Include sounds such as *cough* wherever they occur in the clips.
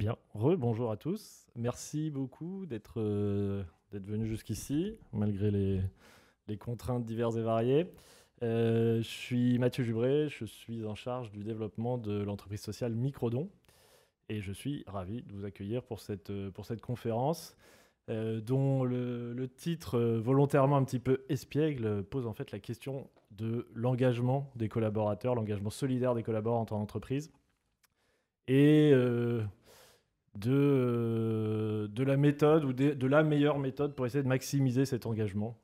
Bien, re-bonjour à tous. Merci beaucoup d'être euh, d'être venu jusqu'ici, malgré les, contraintes diverses et variées. Euh, je suis Mathieu Jubré, je suis en charge du développement de l'entreprise sociale Microdon et je suis ravi de vous accueillir pour cette, euh, pour cette conférence dont le, titre volontairement un petit peu espiègle pose en fait la question de l'engagement des collaborateurs, l'engagement solidaire des collaborateurs en entreprise Et de, euh, de la méthode ou de, la meilleure méthode pour essayer de maximiser cet engagement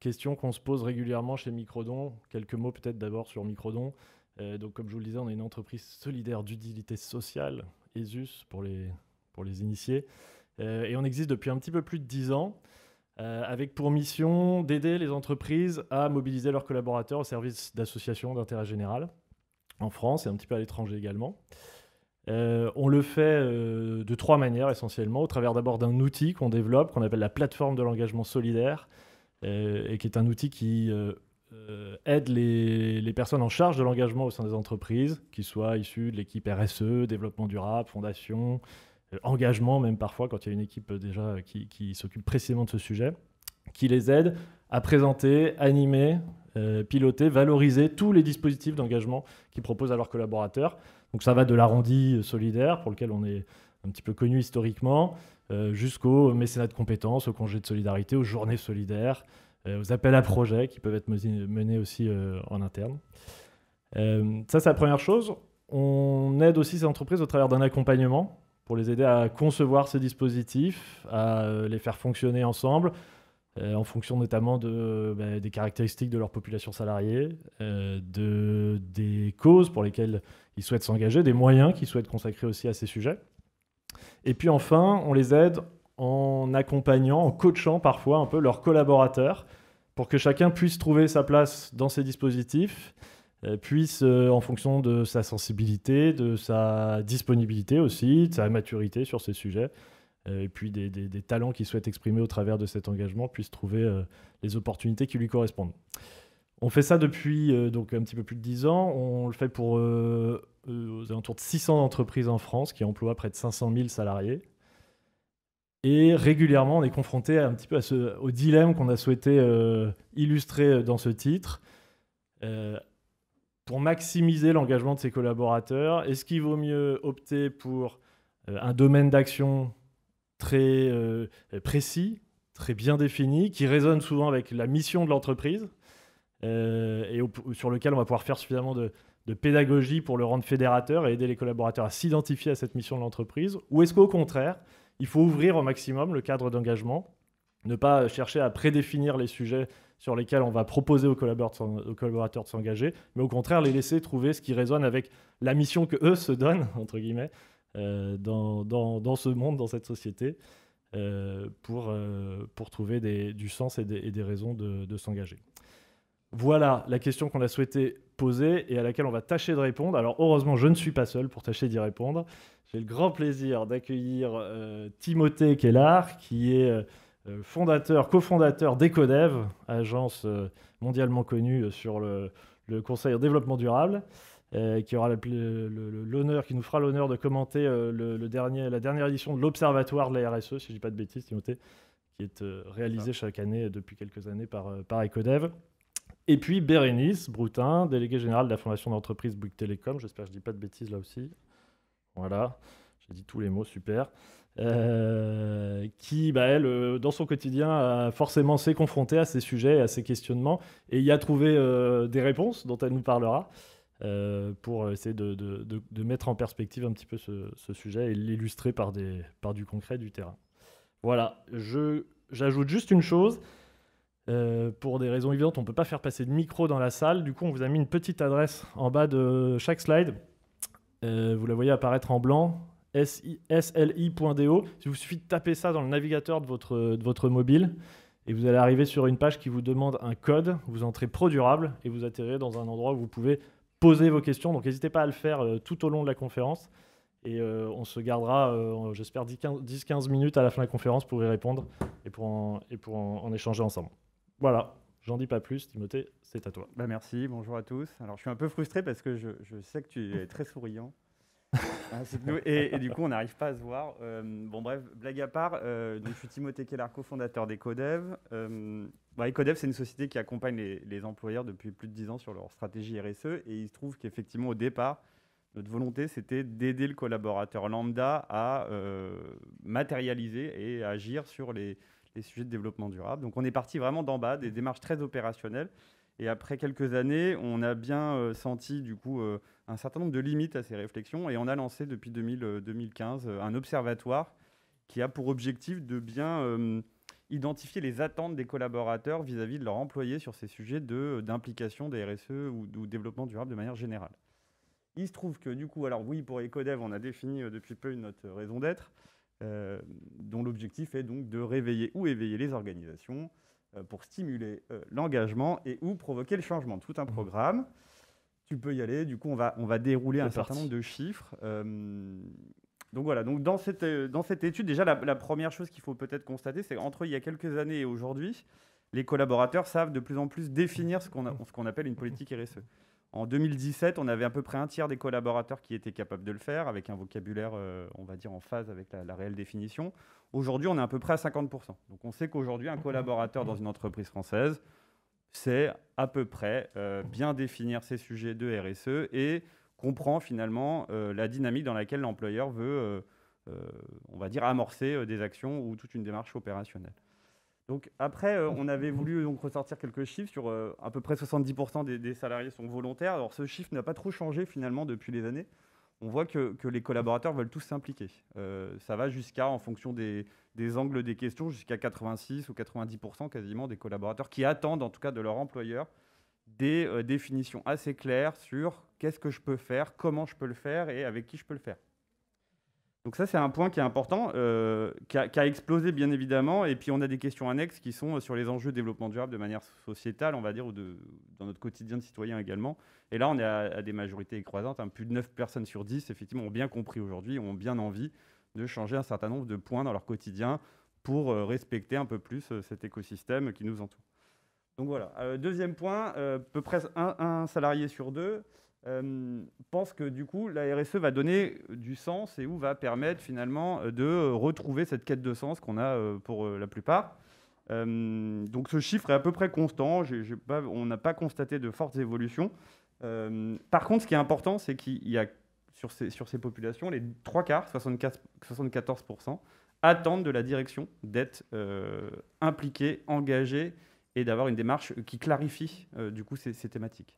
Question qu'on se pose régulièrement chez Microdon. Quelques mots peut-être d'abord sur Microdon. Euh, donc, comme je vous le disais, on est une entreprise solidaire d'utilité sociale, ESUS pour les, pour les initiés. Euh, et on existe depuis un petit peu plus de 10 ans, avec pour mission d'aider les entreprises à mobiliser leurs collaborateurs au service d'associations d'intérêt général, en France et un petit peu à l'étranger également. Euh, on le fait euh, de trois manières essentiellement, au travers d'abord d'un outil qu'on développe, qu'on appelle la plateforme de l'engagement solidaire, euh, et qui est un outil qui aide les, personnes en charge de l'engagement au sein des entreprises, qu'ils soient issus de l'équipe RSE, développement durable, fondation, engagement même parfois, quand il y a une équipe déjà qui, qui s'occupe précisément de ce sujet, qui les aide à présenter, animer euh, piloter, valoriser tous les dispositifs d'engagement qu'ils proposent à leurs collaborateurs. Donc ça va de l'arrondi solidaire, pour lequel on est un petit peu connu historiquement, euh, jusqu'au mécénat de compétences, au congé de solidarité, aux journées solidaires, euh, aux appels à projets qui peuvent être menés aussi en interne. ça, c'est la première chose. On aide aussi ces entreprises au travers d'un accompagnement pour les aider à concevoir ces dispositifs, à les faire fonctionner ensemble, euh, en fonction notamment bah, des caractéristiques de leur population salariée, euh, de, des causes pour lesquelles ils souhaitent s'engager, des moyens qu'ils souhaitent consacrer aussi à ces sujets. Et puis enfin, on les aide en accompagnant, en coachant parfois un peu leurs collaborateurs pour que chacun puisse trouver sa place dans ces dispositifs, euh, puisse, en fonction de sa sensibilité, de sa disponibilité aussi, de sa maturité sur ces sujets, euh, et puis des, talents qu'il souhaite exprimer au travers de cet engagement puissent trouver euh, les opportunités qui lui correspondent. On fait ça depuis euh, donc un petit peu plus de 10 ans. On le fait pour aux alentours de 600 entreprises en France qui emploient près de 500 000 salariés. Et régulièrement, on est confronté un petit peu à ce, au dilemme qu'on a souhaité illustrer dans ce titre. pour maximiser l'engagement de ses collaborateurs, est-ce qu'il vaut mieux opter pour un domaine d'action très euh, précis, très bien défini, qui résonne souvent avec la mission de l'entreprise euh, et sur lequel on va pouvoir faire suffisamment de, pédagogie pour le rendre fédérateur et aider les collaborateurs à s'identifier à cette mission de l'entreprise Ou est-ce qu'au contraire, il faut ouvrir au maximum le cadre d'engagement, ne pas chercher à prédéfinir les sujets sur lesquels on va proposer aux collaborateurs de s'engager, mais au contraire les laisser trouver ce qui résonne avec la mission que eux se donnent, *laughs* entre guillemets, euh, dans, ce monde, dans cette société, euh, euh, pour, trouver du sens et des, raisons de, s'engager. Voilà la question qu'on a souhaité poser et à laquelle on va tâcher de répondre. Alors heureusement, je ne suis pas seul pour tâcher d'y répondre. J'ai le grand plaisir d'accueillir Timothée Kellar, qui est fondateur, cofondateur d'EcoDev, agence mondialement connue sur le, le, conseil en développement durable. Euh, qui aura l'honneur, qui nous fera l'honneur de commenter euh, le, dernier, la dernière édition de l'Observatoire de la RSE, si je ne dis pas de bêtises, Timothée, qui est euh, réalisée chaque année depuis quelques années par, Ecodev. Et puis Bérénice Broutin, déléguée générale de la Fondation d'entreprise Bouygues Télécom. J'espère que je dis pas de bêtises là aussi. Voilà, j'ai dit tous les mots, super. qui, bah, elle, dans son quotidien, a forcément s'est confrontée à ces sujets, à ces questionnements, et y a trouvé des réponses dont elle nous parlera. Euh, pour essayer de, de, de, mettre en perspective un petit peu ce, sujet et l'illustrer par, des, par du concret, du terrain. Voilà, je, j'ajoute juste une chose. Euh, pour des raisons évidentes, on ne peut pas faire passer de micro dans la salle. Du coup, on vous a mis une petite adresse en bas de chaque slide. Euh, vous la voyez apparaître en blanc, sli.do. Il vous suffit de taper ça dans le navigateur de votre, de votre mobile et vous allez arriver sur une page qui vous demande un code. Vous entrez Pro Durable et vous atterrez dans un endroit où vous pouvez posez vos questions. Donc n'hésitez pas à le faire euh, tout au long de la conférence. Et euh, on se gardera, euh, j'espère, 10-15 minutes à la fin de la conférence pour y répondre et pour en, échanger ensemble. Voilà, J'en dis pas plus, Timothée, c'est à toi. Bah merci, bonjour à tous. Alors je suis un peu frustré parce que je sais que tu es très souriant. *laughs* Ah, et, du coup, on n'arrive pas à se voir. Euh, bon, bref, blague à part, euh, je suis Timothée Keller, cofondateur d'EcoDev. Euh, EcoDev, c'est une société qui accompagne les, employeurs depuis plus de 10 ans sur leur stratégie RSE. Et il se trouve qu'effectivement, au départ, notre volonté, c'était d'aider le collaborateur lambda à euh, matérialiser et agir sur les, les sujets de développement durable. Donc, on est parti vraiment d'en bas, des démarches très opérationnelles. Et après quelques années, on a bien senti, du coup, un certain nombre de limites à ces réflexions et on a lancé depuis 2015 euh, euh, un observatoire qui a pour objectif de bien euh, identifier les attentes des collaborateurs vis-à-vis de leurs employés sur ces sujets d'implication des RSE ou, développement durable de manière générale. Il se trouve que du coup, alors oui, pour Ecodev, on a défini depuis peu une notre raison d'être, dont l'objectif est donc de réveiller ou éveiller les organisations pour stimuler l'engagement et ou provoquer le changement. Tout un mmh. programme tu peux y aller. Du coup, on va, on va dérouler un certain nombre de chiffres. Euh, donc voilà, donc dans, cette, euh, dans cette étude, déjà, la, première chose qu'il faut peut-être constater, c'est qu'entre il y a quelques années et aujourd'hui, les collaborateurs savent de plus en plus définir ce qu'on qu'on appelle une politique RSE. En 2017, on avait à peu près un tiers des collaborateurs qui étaient capables de le faire, avec un vocabulaire, euh, on va dire, en phase avec la, la réelle définition. Aujourd'hui, on est à peu près à 50%. Donc on sait qu'aujourd'hui, un collaborateur dans une entreprise française, c'est à peu près euh, bien définir ces sujets de RSE et comprend finalement euh, la dynamique dans laquelle l'employeur veut, euh, on va dire, amorcer des actions ou toute une démarche opérationnelle. Donc après, on avait voulu ressortir quelques chiffres sur à peu près 70% des, des, salariés sont volontaires. Alors ce chiffre n'a pas trop changé finalement depuis les années on voit que, les collaborateurs veulent tous s'impliquer. Euh, ça va jusqu'à, en fonction des, angles des questions, jusqu'à 86 ou 90% quasiment des collaborateurs qui attendent, en tout cas de leur employeur, des euh, définitions assez claires sur qu'est-ce que je peux faire, comment je peux le faire et avec qui je peux le faire. Donc ça, c'est un point qui est important, euh, qui, a, explosé bien évidemment. Et puis on a des questions annexes qui sont euh, sur les enjeux de développement durable de manière sociétale, on va dire, ou dans notre quotidien de citoyen également. Et là, on est à, des majorités croisantes. Hein. Plus de 9 personnes sur 10, effectivement, ont bien compris aujourd'hui, ont bien envie de changer un certain nombre de points dans leur quotidien pour euh, respecter un peu plus cet écosystème qui nous entoure. Donc voilà. deuxième point, peu près un salarié sur deux euh, pense que du coup, la RSE va donner du sens et où va permettre finalement euh, de retrouver cette quête de sens qu'on a euh, pour la plupart. donc ce chiffre est à peu près constant, on n'a pas constaté de fortes évolutions. par contre, ce qui est important, c'est qu'il y a sur ces, sur ces populations, les trois quarts, 74%, attendent de la direction d'être impliquée, engagée et d'avoir une démarche qui clarifie du coup ces thématiques.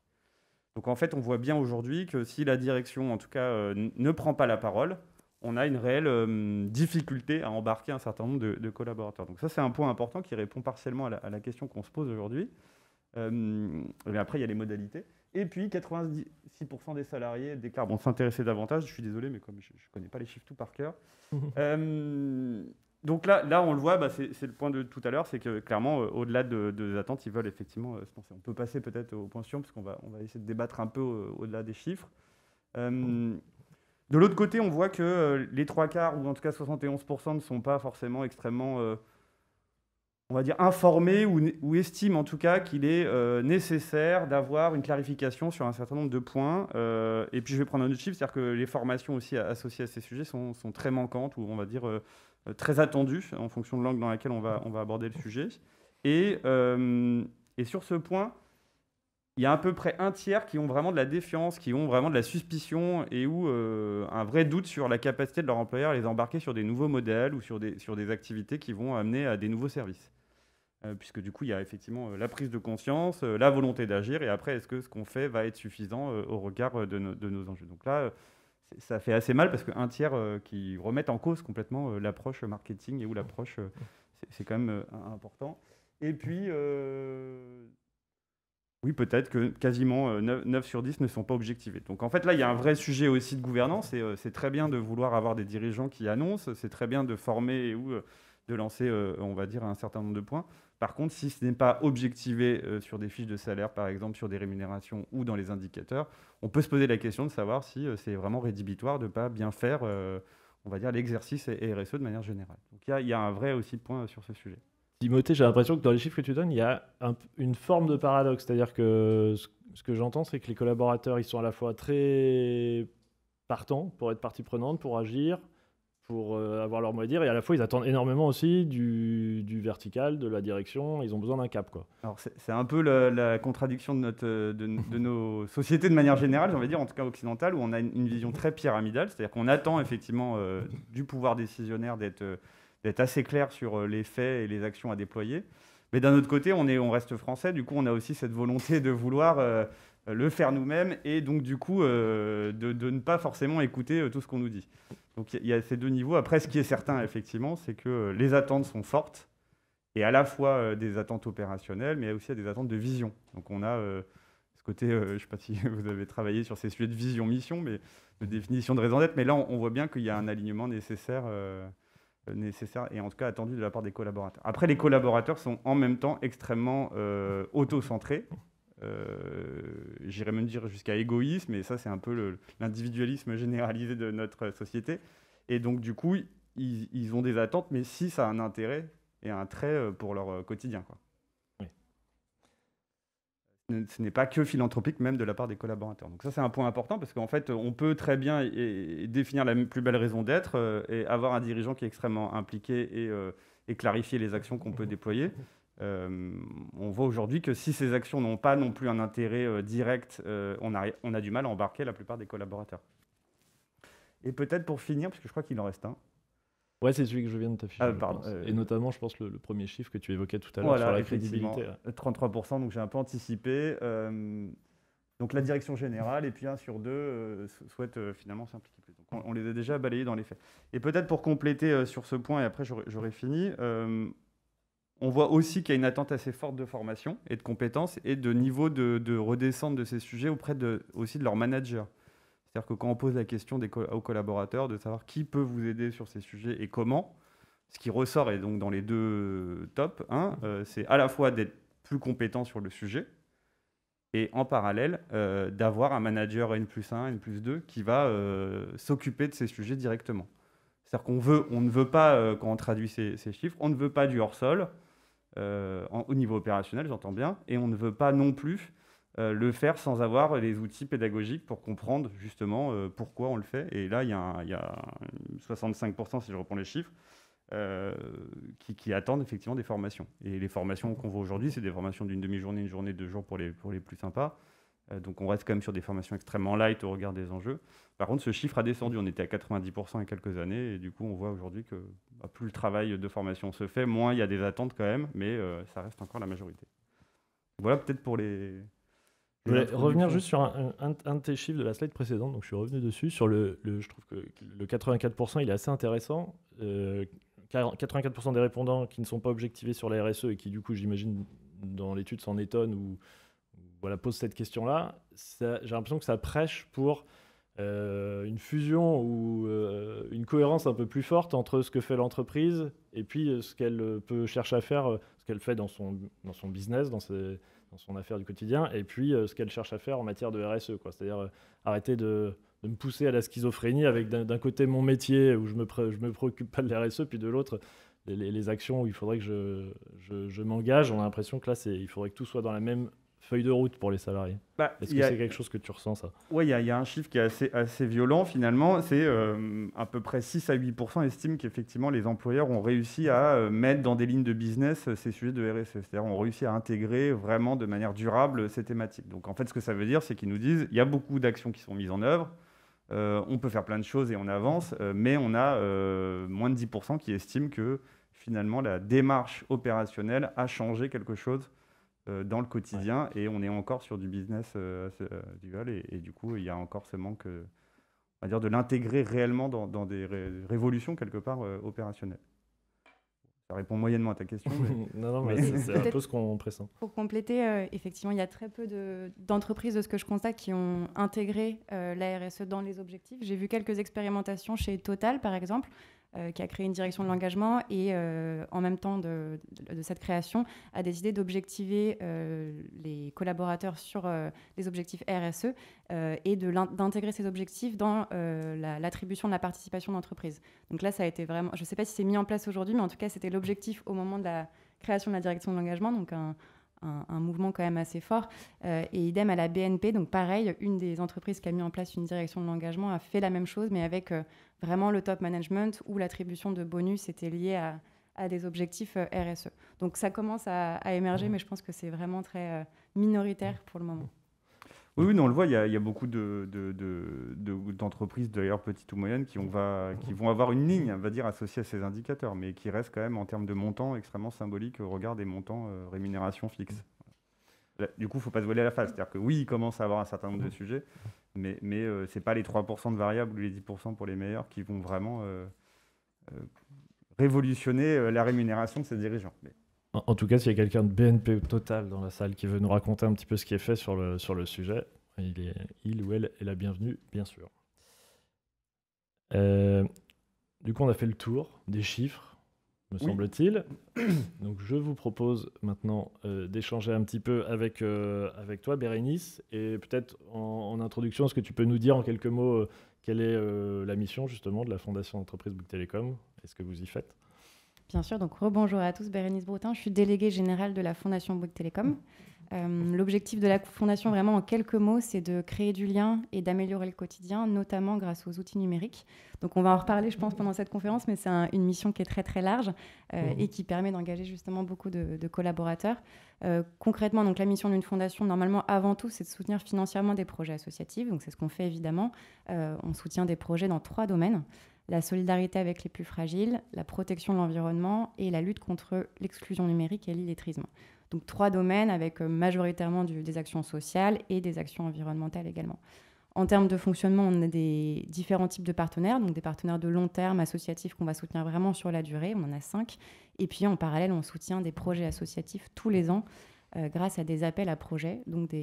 Donc en fait, on voit bien aujourd'hui que si la direction, en tout cas, euh, ne prend pas la parole, on a une réelle euh, difficulté à embarquer un certain nombre de, collaborateurs. Donc ça, c'est un point important qui répond partiellement à la, question qu'on se pose aujourd'hui. Euh, mais après, il y a les modalités. Et puis, 96% des salariés déclarent bon, s'intéresser davantage. Je suis désolé, mais comme je ne connais pas les chiffres tout par cœur. Mmh donc là, là, on le voit, bah, c'est le point de tout à l'heure, c'est que clairement, euh, au-delà de, des attentes, ils veulent effectivement se euh, penser. On peut passer peut-être au point suivant, parce qu'on va, on va essayer de débattre un peu euh, au-delà des chiffres. de l'autre côté, on voit que les trois quarts, ou en tout cas 71%, ne sont pas forcément extrêmement, on va dire, informés ou, ou estiment en tout cas qu'il est nécessaire d'avoir une clarification sur un certain nombre de points. et puis je vais prendre un autre chiffre, c'est-à-dire que les formations aussi associées à ces sujets sont, sont très manquantes, ou on va dire euh, très attendu en fonction de l'angle dans laquelle on va, aborder le sujet. Euh, et, sur ce point, il y a à peu près un tiers qui ont vraiment de la défiance, qui ont vraiment de la suspicion et où euh, un vrai doute sur la capacité de leur employeur à les embarquer sur des nouveaux modèles ou sur des, activités qui vont amener à des nouveaux services. puisque du coup, il y a effectivement la prise de conscience, la volonté d'agir et après, est-ce que ce qu'on fait va être suffisant au regard de, de, nos enjeux Donc là, ça fait assez mal parce qu'un tiers euh, qui remettent en cause complètement euh, l'approche marketing et où l'approche, euh, c'est quand même important. Et puis, oui, peut-être que quasiment 9, 9, sur 10 ne sont pas objectivés. Donc en fait, là, il y a un vrai sujet aussi de gouvernance et c'est très bien de vouloir avoir des dirigeants qui annoncent, c'est très bien de former ou de lancer, on va dire, un certain nombre de points. Par contre, si ce n'est pas objectivé euh, sur des fiches de salaire, par exemple, sur des rémunérations ou dans les indicateurs, on peut se poser la question de savoir si euh, c'est vraiment rédhibitoire de ne pas bien faire, euh, on va dire, l'exercice et RSE de manière générale. Donc il y, a un vrai aussi point sur ce sujet. Timothée, j'ai l'impression que dans les chiffres que tu donnes, il y a une forme de paradoxe. C'est-à-dire que ce, que j'entends, c'est que les collaborateurs, ils sont à la fois très partants pour être partie prenante, pour agir, pour euh, avoir leur mot à dire. Et à la fois, ils attendent énormément aussi du, vertical, de la direction. Ils ont besoin d'un cap. Quoi. Alors, c'est un peu la, contradiction de, notre, de, nos *laughs* sociétés de manière générale, j'ai envie dire, en tout cas occidentale, où on a une, vision très pyramidale. C'est-à-dire qu'on attend effectivement euh, du pouvoir décisionnaire d'être, euh, d'être assez clair sur les faits et les actions à déployer. Mais d'un autre côté, on, est, on reste français. Du coup, on a aussi cette volonté de vouloir euh, le faire nous-mêmes et donc du coup euh, de, ne pas forcément écouter euh, tout ce qu'on nous dit. Donc il y, a ces deux niveaux. Après, ce qui est certain effectivement, c'est que les attentes sont fortes et à la fois des attentes opérationnelles, mais aussi des attentes de vision. Donc on a ce côté, je ne sais pas si *laughs* vous avez travaillé sur ces sujets de vision-mission, mais de définition de raison d'être, mais là on, voit bien qu'il y a un alignement nécessaire nécessaire et en tout cas attendu de la part des collaborateurs. Après, les collaborateurs sont en même temps extrêmement auto-centrés euh, j'irais même dire jusqu'à égoïsme, et ça c'est un peu l'individualisme généralisé de notre société. Et donc du coup, ils, ont des attentes, mais si ça a un intérêt et un trait euh, pour leur euh, quotidien. Quoi. Ce n'est pas que philanthropique, même de la part des collaborateurs. Donc ça c'est un point important, parce qu'en fait, on peut très bien définir la plus belle raison d'être et avoir un dirigeant qui est extrêmement impliqué et clarifier les actions qu'on peut déployer. Euh, on voit aujourd'hui que si ces actions n'ont pas non plus un intérêt euh, direct, euh, on a, du mal à embarquer la plupart des collaborateurs. Et peut-être pour finir, parce que je crois qu'il en reste un. Ouais, c'est celui que je viens de t'afficher. Ah, et notamment, je pense, le, premier chiffre que tu évoquais tout à l'heure sur la crédibilité. 33%, donc j'ai un peu anticipé. donc la direction générale, et puis un sur deux souhaite finalement s'impliquer plus. Donc on, les a déjà balayés dans les faits. Et peut-être pour compléter sur ce point, et après j'aurai fini, on voit aussi qu'il y a une attente assez forte de formation et de compétences et de niveau de, de redescente de ces sujets auprès de, aussi de leurs managers. C'est-à-dire que quand on pose la question aux collaborateurs de savoir qui peut vous aider sur ces sujets et comment, ce qui ressort, et donc dans les deux tops, hein, mmh. euh, c'est à la fois d'être plus compétent sur le sujet et en parallèle euh, d'avoir un manager N plus 1, N plus 2 qui va euh, s'occuper de ces sujets directement. C'est-à-dire qu'on on ne veut pas, quand on traduit ces, chiffres, on ne veut pas du hors-sol, euh, au niveau opérationnel, j'entends bien, et on ne veut pas non plus euh, le faire sans avoir les outils pédagogiques pour comprendre justement euh, pourquoi on le fait. Et là, il y, a 65%, si je reprends les chiffres, qui, qui, attendent effectivement des formations. Et les formations qu'on voit aujourd'hui, c'est des formations d'une demi-journée, une journée, deux jours pour les, pour les plus sympas. Euh, donc on reste quand même sur des formations extrêmement light au regard des enjeux. Par contre, ce chiffre a descendu. On était à 90% il y a quelques années. Et du coup, on voit aujourd'hui que bah, plus le travail de formation se fait, moins il y a des attentes quand même, mais euh, ça reste encore la majorité. Voilà peut-être pour les... Je voulais revenir juste sur un, de tes chiffres de la slide précédente, donc je suis revenu dessus. Sur le, le je trouve que le 84%, il est assez intéressant. Euh, 84% des répondants qui ne sont pas objectivés sur la RSE et qui, du coup, j'imagine, dans l'étude s'en étonnent ou voilà, pose cette question-là, j'ai l'impression que ça prêche pour euh, une fusion ou euh, une cohérence un peu plus forte entre ce que fait l'entreprise et puis euh, ce qu'elle peut chercher à faire, ce qu'elle fait dans son, dans son business, dans, son affaire du quotidien, et puis ce qu'elle cherche à faire en matière de RSE. C'est-à-dire arrêter de, me pousser à la schizophrénie avec d'un côté mon métier où je me, me préoccupe pas de la RSE, puis de l'autre les, actions où il faudrait que je, je, je m'engage. On a l'impression que là, il faudrait que tout soit dans la même feuille de route pour les salariés bah, Est-ce que c'est quelque chose que tu ressens, ça Oui, il y, a un chiffre qui est assez, assez violent, finalement. C'est euh, à peu près 6 à 8 estiment qu'effectivement, les employeurs ont réussi à euh, mettre dans des lignes de business euh, ces sujets de RSE. C'est-à-dire ont réussi à intégrer vraiment de manière durable ces thématiques. Donc, en fait, ce que ça veut dire, c'est qu'ils nous disent il y a beaucoup d'actions qui sont mises en œuvre. on peut faire plein de choses et on avance, mais on a moins de 10% qui estiment que finalement la démarche opérationnelle a changé quelque chose euh, dans le quotidien et on est encore sur du business euh, euh, dual et, et, du coup il y a encore ce manque on va dire de l'intégrer réellement dans, des révolutions quelque part opérationnelles. Ça répond moyennement à ta question. *laughs* non, non, mais c'est un peu ce qu'on pressent. Pour compléter, effectivement, il y a très peu d'entreprises, de, ce que je constate, qui ont intégré la RSE dans les objectifs. J'ai vu quelques expérimentations chez Total, par exemple, euh, qui a créé une direction de l'engagement et euh, en même temps de, cette création a décidé d'objectiver euh, les collaborateurs sur les objectifs RSE et d'intégrer ces objectifs dans l'attribution de la participation d'entreprise. Donc là, ça a été vraiment, je ne sais pas si c'est mis en place aujourd'hui, mais en tout cas, c'était l'objectif au moment de la création de la direction de l'engagement, donc un, un, mouvement quand même assez fort. Euh, et idem à la BNP, donc pareil, une des entreprises qui a mis en place une direction de l'engagement a fait la même chose, mais avec euh, vraiment le top management où l'attribution de bonus était liée à, des objectifs euh, RSE. Donc ça commence à, émerger, mais je pense que c'est vraiment très minoritaire pour le moment. Oui, on le voit, il y a, beaucoup d'entreprises, d'ailleurs petites ou moyennes, qui, qui vont avoir une ligne, on va dire, associée à ces indicateurs, mais qui reste quand même, en termes de montants, extrêmement symbolique au regard des montants euh, rémunération fixe. Du coup, il ne faut pas se voler la face. C'est-à-dire que oui, il commence à avoir un certain nombre de mm-hmm. sujets, mais, mais euh, ce n'est pas les 3% de variables ou les 10% pour les meilleurs qui vont vraiment euh, révolutionner la rémunération de ces dirigeants. En, tout cas, s'il y a quelqu'un de BNP Total dans la salle qui veut nous raconter un petit peu ce qui est fait sur le, sur le sujet, il, est, il ou elle est la bienvenue, bien sûr. Euh, du coup, on a fait le tour des chiffres, me semble-t-il. *coughs* Donc, je vous propose maintenant euh, d'échanger un petit peu avec, euh, avec toi, Bérénice, et peut-être en, introduction, est-ce que tu peux nous dire en quelques mots quelle est la mission justement de la Fondation d'Entreprise Bouygues Télécom et ce que vous y faites Bien sûr, donc rebonjour à tous, Bérénice Broutin, je suis déléguée générale de la Fondation Bouygues Télécom. Euh, l'objectif de la Fondation, vraiment en quelques mots, c'est de créer du lien et d'améliorer le quotidien, notamment grâce aux outils numériques. Donc on va en reparler, je pense, pendant cette conférence, mais c'est une mission qui est très très large euh, mmh. et qui permet d'engager justement beaucoup de, collaborateurs. Euh, concrètement, donc la mission d'une fondation, normalement, avant tout, c'est de soutenir financièrement des projets associatifs. Donc c'est ce qu'on fait évidemment. on soutient des projets dans trois domaines la solidarité avec les plus fragiles, la protection de l'environnement et la lutte contre l'exclusion numérique et l'illettrisme. Donc trois domaines avec euh, majoritairement des actions sociales et des actions environnementales également. En termes de fonctionnement, on a des différents types de partenaires, donc des partenaires de long terme associatifs qu'on va soutenir vraiment sur la durée, on en a cinq. Et puis en parallèle, on soutient des projets associatifs tous les ans euh, grâce à des appels à projets, donc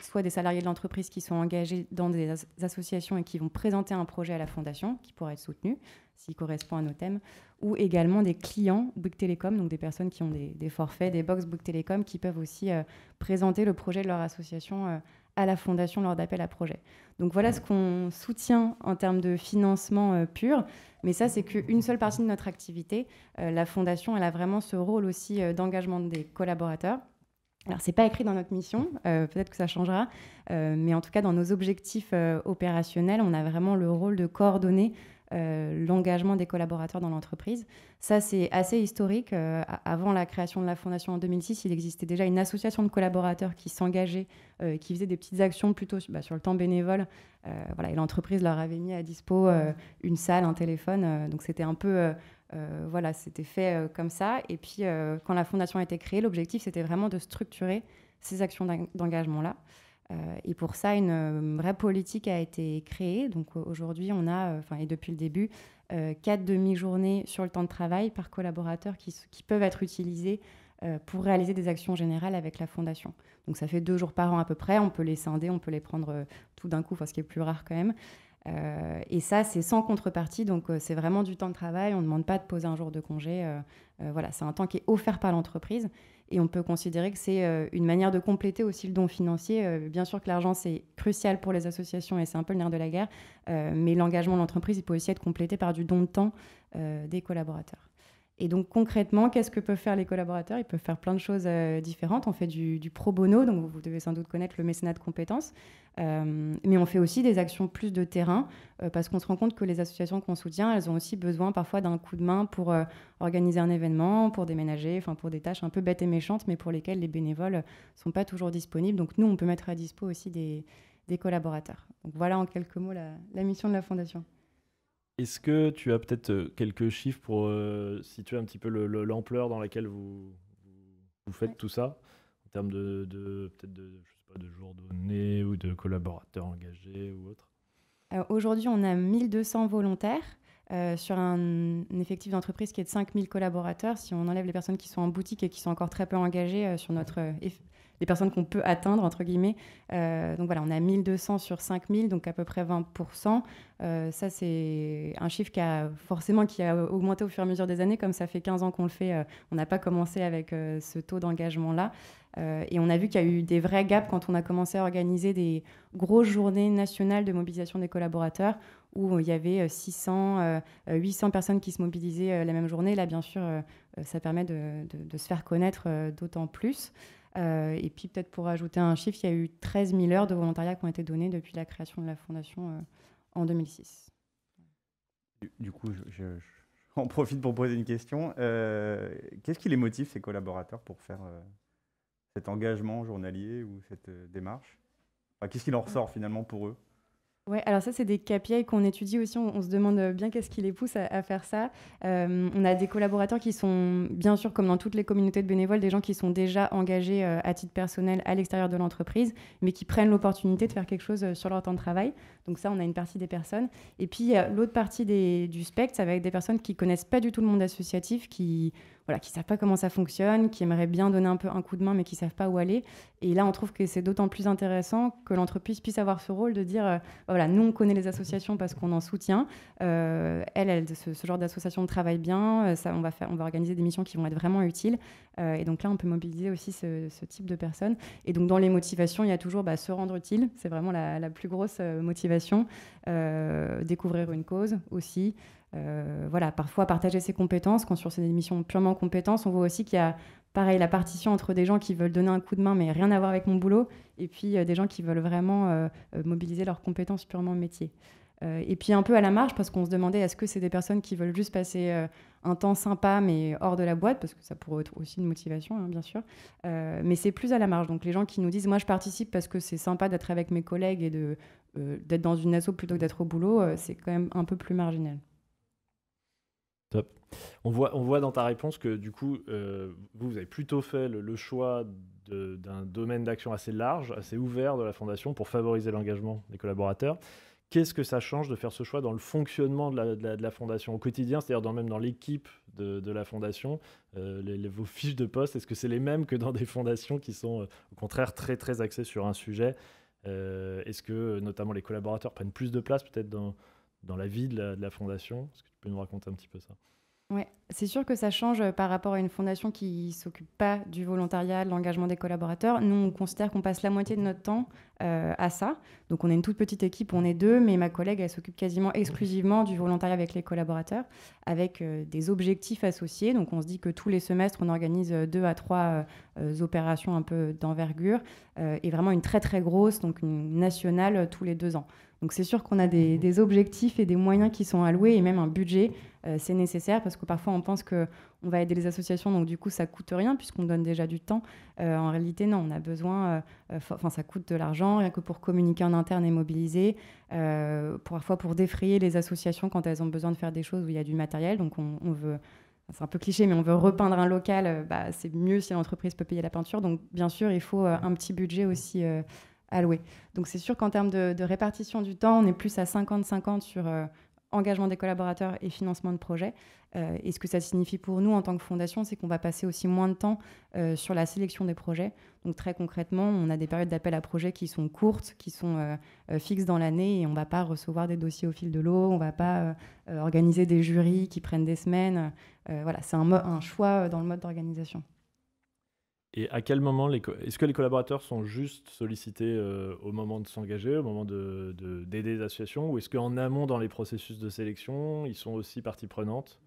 soit des salariés de l'entreprise qui sont engagés dans des associations et qui vont présenter un projet à la fondation qui pourrait être soutenu s'il correspond à nos thèmes, ou également des clients Bouygues Telecom, donc des personnes qui ont des, forfaits, des box Bouygues Télécom qui peuvent aussi euh, présenter le projet de leur association euh, à la fondation lors d'appels à projets. Donc voilà ce qu'on soutient en termes de financement pur, mais ça c'est qu'une seule partie de notre activité. la fondation, elle a vraiment ce rôle aussi d'engagement des collaborateurs alors, ce n'est pas écrit dans notre mission, euh, peut-être que ça changera, euh, mais en tout cas, dans nos objectifs euh, opérationnels, on a vraiment le rôle de coordonner l'engagement des collaborateurs dans l'entreprise. Ça, c'est assez historique. avant la création de la Fondation en 2006, il existait déjà une association de collaborateurs qui s'engageait, qui faisait des petites actions plutôt bah, sur le temps bénévole. voilà, et l'entreprise leur avait mis à dispo une salle, un téléphone. donc, c'était un peu euh, voilà, c'était fait euh, comme ça. Et puis, euh, quand la fondation a été créée, l'objectif, c'était vraiment de structurer ces actions d'engagement-là. et pour ça, une vraie politique a été créée. Donc aujourd'hui, on a, et depuis le début, quatre demi-journées sur le temps de travail par collaborateur qui, peuvent être utilisées pour réaliser des actions générales avec la fondation. Donc ça fait deux jours par an à peu près, on peut les scinder, on peut les prendre tout d'un coup, ce qui est plus rare quand même. Euh, et ça, c'est sans contrepartie, donc euh, c'est vraiment du temps de travail. On ne demande pas de poser un jour de congé. Euh, voilà, c'est un temps qui est offert par l'entreprise et on peut considérer que c'est une manière de compléter aussi le don financier. bien sûr que l'argent, c'est crucial pour les associations et c'est un peu le nerf de la guerre, mais l'engagement de l'entreprise, il peut aussi être complété par du don de temps des collaborateurs. Et donc concrètement, qu'est-ce que peuvent faire les collaborateurs Ils peuvent faire plein de choses euh, différentes. On fait du, pro bono, donc vous devez sans doute connaître le mécénat de compétences. Euh, mais on fait aussi des actions plus de terrain, euh, parce qu'on se rend compte que les associations qu'on soutient, elles ont aussi besoin parfois d'un coup de main pour organiser un événement, pour déménager, enfin pour des tâches un peu bêtes et méchantes, mais pour lesquelles les bénévoles ne sont pas toujours disponibles. Donc nous, on peut mettre à dispo aussi des, collaborateurs. voilà en quelques mots la mission de la Fondation. Est-ce que tu as peut-être euh, quelques chiffres pour euh, situer un petit peu l'ampleur dans laquelle vous, faites tout ça en termes de, de peut jours donnés ou de collaborateurs engagés ou autre euh, Aujourd'hui, on a 1200 volontaires sur un, effectif d'entreprise qui est de 5000 collaborateurs. Si on enlève les personnes qui sont en boutique et qui sont encore très peu engagées sur notre les personnes qu'on peut atteindre, entre guillemets. Euh, donc voilà, on a 1200 sur 5000, donc à peu près 20%. Euh, ça, c'est un chiffre qui a forcément qui a augmenté au fur et à mesure des années. Comme ça fait 15 ans qu'on le fait, euh, on n'a pas commencé avec ce taux d'engagement-là. et on a vu qu'il y a eu des vrais gaps quand on a commencé à organiser des grosses journées nationales de mobilisation des collaborateurs où il y avait 600, 800 personnes qui se mobilisaient la même journée. Là, bien sûr, ça permet de, de se faire connaître d'autant plus. Euh, et puis peut-être pour ajouter un chiffre, il y a eu 13 000 heures de volontariat qui ont été données depuis la création de la fondation euh, en 2006. Du, coup, j'en profite pour poser une question. Euh, qu'est-ce qui les motive, ces collaborateurs, pour faire cet engagement journalier ou cette démarche Qu'est-ce qu'il en ressort finalement pour eux oui, alors ça, c'est des KPI qu'on étudie aussi. On, se demande euh, bien qu'est-ce qui les pousse à, faire ça. Euh, on a des collaborateurs qui sont, bien sûr, comme dans toutes les communautés de bénévoles, des gens qui sont déjà engagés euh, à titre personnel à l'extérieur de l'entreprise, mais qui prennent l'opportunité de faire quelque chose sur leur temps de travail. Donc ça, on a une partie des personnes. Et puis, l'autre partie du spectre, ça va être des personnes qui connaissent pas du tout le monde associatif, qui voilà, qui savent pas comment ça fonctionne, qui aimeraient bien donner un peu un coup de main, mais qui savent pas où aller. Et là, on trouve que c'est d'autant plus intéressant que l'entreprise puisse avoir ce rôle de dire, euh, bah voilà, nous, on connaît les associations parce qu'on en soutient. Euh, elle, ce, genre d'association travaille bien. Euh, ça, on va faire, on va organiser des missions qui vont être vraiment utiles. et donc là, on peut mobiliser aussi ce, type de personnes. Et donc dans les motivations, il y a toujours bah, se rendre utile. C'est vraiment la, la plus grosse motivation. découvrir une cause aussi. Euh, voilà, parfois partager ses compétences. Quand sur ces émissions purement compétences, on voit aussi qu'il y a, pareil, la partition entre des gens qui veulent donner un coup de main, mais rien à voir avec mon boulot, et puis euh, des gens qui veulent vraiment euh, mobiliser leurs compétences purement métier. et puis un peu à la marge, parce qu'on se demandait est-ce que c'est des personnes qui veulent juste passer un temps sympa, mais hors de la boîte, parce que ça pourrait être aussi une motivation, hein, bien sûr. mais c'est plus à la marge. Donc les gens qui nous disent moi je participe parce que c'est sympa d'être avec mes collègues et de, d'être dans une asso plutôt que d'être au boulot, c'est quand même un peu plus marginal. On voit, on voit dans ta réponse que du coup, euh, vous, avez plutôt fait le, choix d'un domaine d'action assez large, assez ouvert de la fondation pour favoriser l'engagement des collaborateurs. Qu'est-ce que ça change de faire ce choix dans le fonctionnement de la, fondation au quotidien, c'est-à-dire même dans l'équipe de, la fondation euh, les, Vos fiches de poste, est-ce que c'est les mêmes que dans des fondations qui sont euh, au contraire très très axées sur un sujet Est-ce que notamment les collaborateurs prennent plus de place peut-être dans, dans la vie de la, fondation Est-ce que tu peux nous raconter un petit peu ça Oui, c'est sûr que ça change euh, par rapport à une fondation qui s'occupe pas du volontariat, de l'engagement des collaborateurs. Nous, on considère qu'on passe la moitié de mhm. notre temps euh, à ça. Donc on est une toute petite équipe, on est deux, mais ma collègue, elle s'occupe quasiment exclusivement du volontariat avec les collaborateurs, avec euh, des objectifs associés. Donc on se dit que tous les semestres, on organise euh, deux à trois opérations un peu d'envergure, et vraiment une très très grosse, donc une nationale tous les deux ans. Donc c'est sûr qu'on a des, objectifs et des moyens qui sont alloués, et même un budget, c'est nécessaire, parce que parfois on pense que on va aider les associations, donc du coup, ça coûte rien puisqu'on donne déjà du temps. Euh, en réalité, non, on a besoin, euh, enfin, ça coûte de l'argent, rien que pour communiquer en interne et mobiliser, euh, parfois pour défrayer les associations quand elles ont besoin de faire des choses où il y a du matériel. Donc, on, veut, c'est un peu cliché, mais on veut repeindre un local, bah, c'est mieux si l'entreprise peut payer la peinture. Donc, bien sûr, il faut un petit budget aussi alloué. Donc, c'est sûr qu'en termes de, de, répartition du temps, on est plus à 50-50 sur engagement des collaborateurs et financement de projets. Euh, et ce que ça signifie pour nous en tant que fondation, c'est qu'on va passer aussi moins de temps euh, sur la sélection des projets. Donc très concrètement, on a des périodes d'appel à projets qui sont courtes, qui sont euh, fixes dans l'année et on ne va pas recevoir des dossiers au fil de l'eau, on ne va pas organiser des jurys qui prennent des semaines. voilà, c'est un choix dans le mode d'organisation. Et à quel moment est-ce que les collaborateurs sont juste sollicités euh, au moment de s'engager, au moment d'aider les associations, ou est-ce qu'en amont dans les processus de sélection, ils sont aussi partie prenante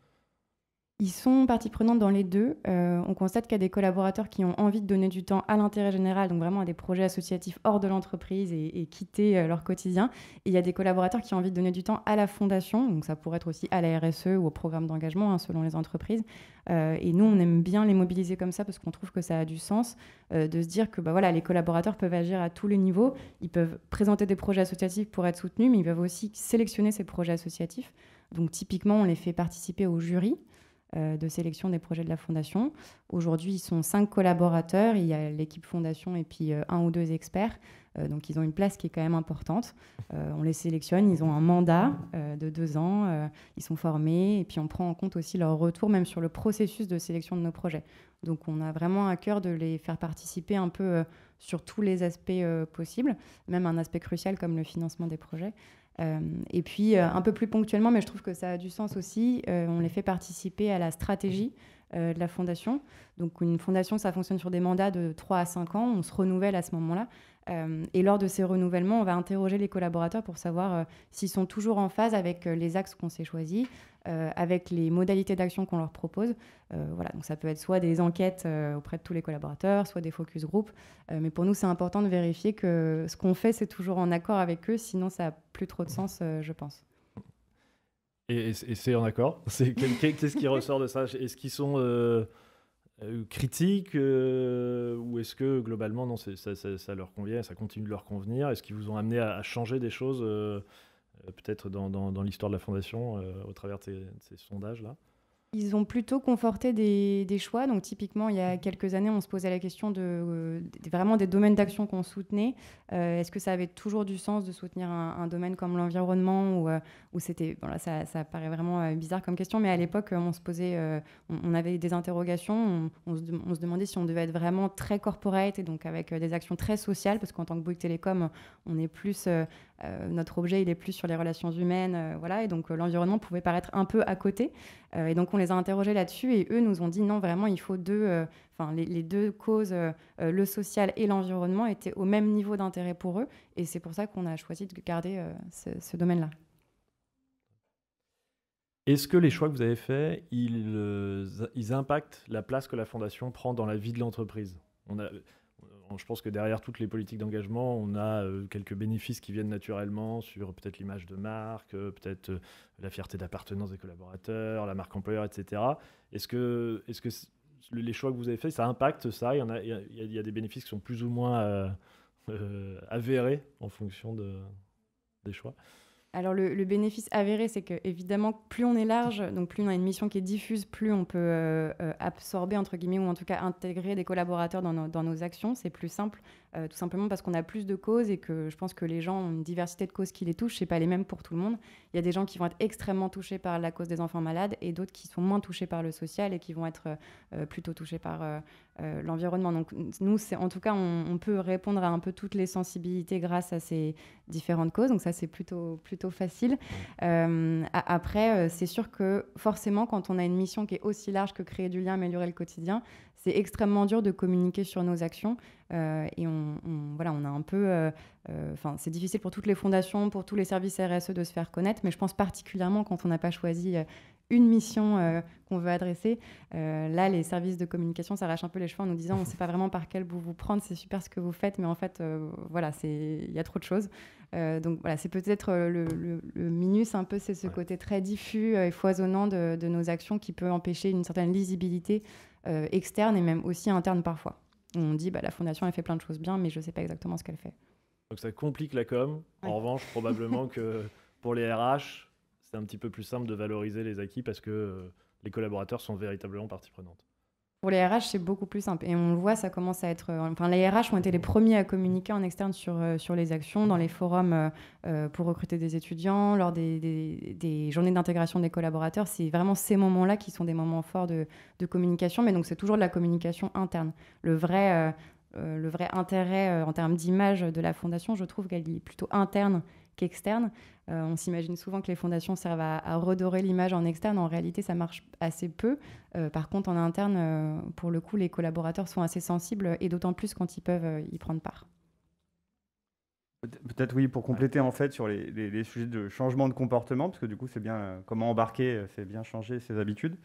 ils sont partie prenante dans les deux. Euh, on constate qu'il y a des collaborateurs qui ont envie de donner du temps à l'intérêt général, donc vraiment à des projets associatifs hors de l'entreprise et, quitter euh, leur quotidien. Et il y a des collaborateurs qui ont envie de donner du temps à la fondation, donc ça pourrait être aussi à la RSE ou au programme d'engagement hein, selon les entreprises. Euh, et nous, on aime bien les mobiliser comme ça parce qu'on trouve que ça a du sens de se dire que bah, voilà, les collaborateurs peuvent agir à tous les niveaux. Ils peuvent présenter des projets associatifs pour être soutenus, mais ils peuvent aussi sélectionner ces projets associatifs. Donc typiquement, on les fait participer au jury. Euh, de sélection des projets de la Fondation. Aujourd'hui, ils sont cinq collaborateurs, il y a l'équipe Fondation et puis euh, un ou deux experts. Euh, donc, ils ont une place qui est quand même importante. on les sélectionne, ils ont un mandat de deux ans, ils sont formés et puis on prend en compte aussi leur retour, même sur le processus de sélection de nos projets. Donc, on a vraiment à cœur de les faire participer un peu sur tous les aspects possibles, même un aspect crucial comme le financement des projets. Euh, et puis, euh, un peu plus ponctuellement, mais je trouve que ça a du sens aussi, euh, on les fait participer à la stratégie de la fondation. Donc, une fondation, ça fonctionne sur des mandats de 3 à 5 ans, on se renouvelle à ce moment-là. et lors de ces renouvellements, on va interroger les collaborateurs pour savoir s'ils sont toujours en phase avec les axes qu'on s'est choisis, euh, avec les modalités d'action qu'on leur propose. Euh, voilà, donc ça peut être soit des enquêtes euh, auprès de tous les collaborateurs, soit des focus group. mais pour nous, c'est important de vérifier que ce qu'on fait, c'est toujours en accord avec eux, sinon ça n'a plus trop de sens, je pense. Et, c'est en accord *laughs* Qu'est-ce qui ressort de ça Est-ce qu'ils sont critiques ou est-ce que globalement, non, ça, leur convient, ça continue de leur convenir Est-ce qu'ils vous ont amené à, à changer des choses euh, peut-être dans, dans, l'histoire de la Fondation euh, au travers de ces, sondages-là ils ont plutôt conforté des, choix. Donc typiquement, il y a quelques années, on se posait la question de, euh, vraiment des domaines d'action qu'on soutenait. Est-ce que ça avait toujours du sens de soutenir un, domaine comme l'environnement ou, c'était bon là, ça, ça, paraît vraiment bizarre comme question, mais à l'époque, on se posait, on, avait des interrogations, on, se, on, se, demandait si on devait être vraiment très corporate et donc avec des actions très sociales, parce qu'en tant que Bouygues Télécom, on est plus euh, notre objet, il est plus sur les relations humaines, euh, voilà. Et donc euh, l'environnement pouvait paraître un peu à côté. et donc on les a interrogés là-dessus et eux nous ont dit non, vraiment, il faut deux, enfin les, deux causes, le social et l'environnement, étaient au même niveau d'intérêt pour eux. Et c'est pour ça qu'on a choisi de garder ce, domaine-là. Est-ce que les choix que vous avez faits, ils, ils impactent la place que la fondation prend dans la vie de l'entreprise on a, je pense que derrière toutes les politiques d'engagement, on a euh, quelques bénéfices qui viennent naturellement sur peut-être l'image de marque, euh, peut-être euh, la fierté d'appartenance des collaborateurs, la marque employeur, etc. Est-ce que, est-ce que les choix que vous avez faits, ça impacte ça Il y, en a, il, y a, des bénéfices qui sont plus ou moins avérés en fonction des choix alors le, bénéfice avéré, c'est que évidemment, plus on est large, donc plus on a une mission qui est diffuse, plus on peut euh, euh, absorber, entre guillemets, ou en tout cas intégrer des collaborateurs dans nos actions. C'est plus simple euh, tout simplement parce qu'on a plus de causes et que je pense que les gens ont une diversité de causes qui les touchent. C'est pas les mêmes pour tout le monde. Il y a des gens qui vont être extrêmement touchés par la cause des enfants malades et d'autres qui sont moins touchés par le social et qui vont être euh, plutôt touchés par euh, l'environnement. Donc nous, en tout cas, on, on, peut répondre à un peu toutes les sensibilités grâce à ces différentes causes. Donc ça, c'est plutôt plutôt facile. après, c'est sûr que forcément, quand on a une mission qui est aussi large que créer du lien, améliorer le quotidien, extrêmement dur de communiquer sur nos actions. Euh, et on, voilà, on a un peu. Euh, euh, enfin, c'est difficile pour toutes les fondations, pour tous les services RSE de se faire connaître, mais je pense particulièrement quand on n'a pas choisi une mission qu'on veut adresser. là, les services de communication s'arrachent un peu les cheveux en nous disant on ne sait pas vraiment par quel bout vous prendre, c'est super ce que vous faites, mais en fait, voilà, c'est, il y a trop de choses. donc voilà, c'est peut-être le, minus un peu, c'est ce côté très diffus et foisonnant de, de, nos actions qui peut empêcher une certaine lisibilité euh, externe et même aussi interne parfois. On dit, bah, la fondation, elle fait plein de choses bien, mais je ne sais pas exactement ce qu'elle fait. Donc ça complique la com. En revanche, *laughs* probablement que pour les RH, c'est un petit peu plus simple de valoriser les acquis parce que euh, les collaborateurs sont véritablement partie prenante pour les RH, c'est beaucoup plus simple. Et on le voit, ça commence à être. Euh, enfin, les RH ont été les premiers à communiquer en externe sur, euh, sur les actions, dans les forums euh, pour recruter des étudiants, lors des, des, journées d'intégration des collaborateurs. C'est vraiment ces moments-là qui sont des moments forts de, de communication. Mais donc, c'est toujours de la communication interne. Le vrai. le vrai intérêt en termes d'image de la fondation, je trouve qu'elle est plutôt interne externe, euh, on s'imagine souvent que les fondations servent à, redorer l'image en externe. En réalité, ça marche assez peu. Euh, par contre, en interne, euh, pour le coup, les collaborateurs sont assez sensibles et d'autant plus quand ils peuvent y prendre part. Peut-être oui, pour compléter en fait sur les, sujets de changement de comportement, parce que du coup, c'est bien comment embarquer, c'est bien changer ses habitudes.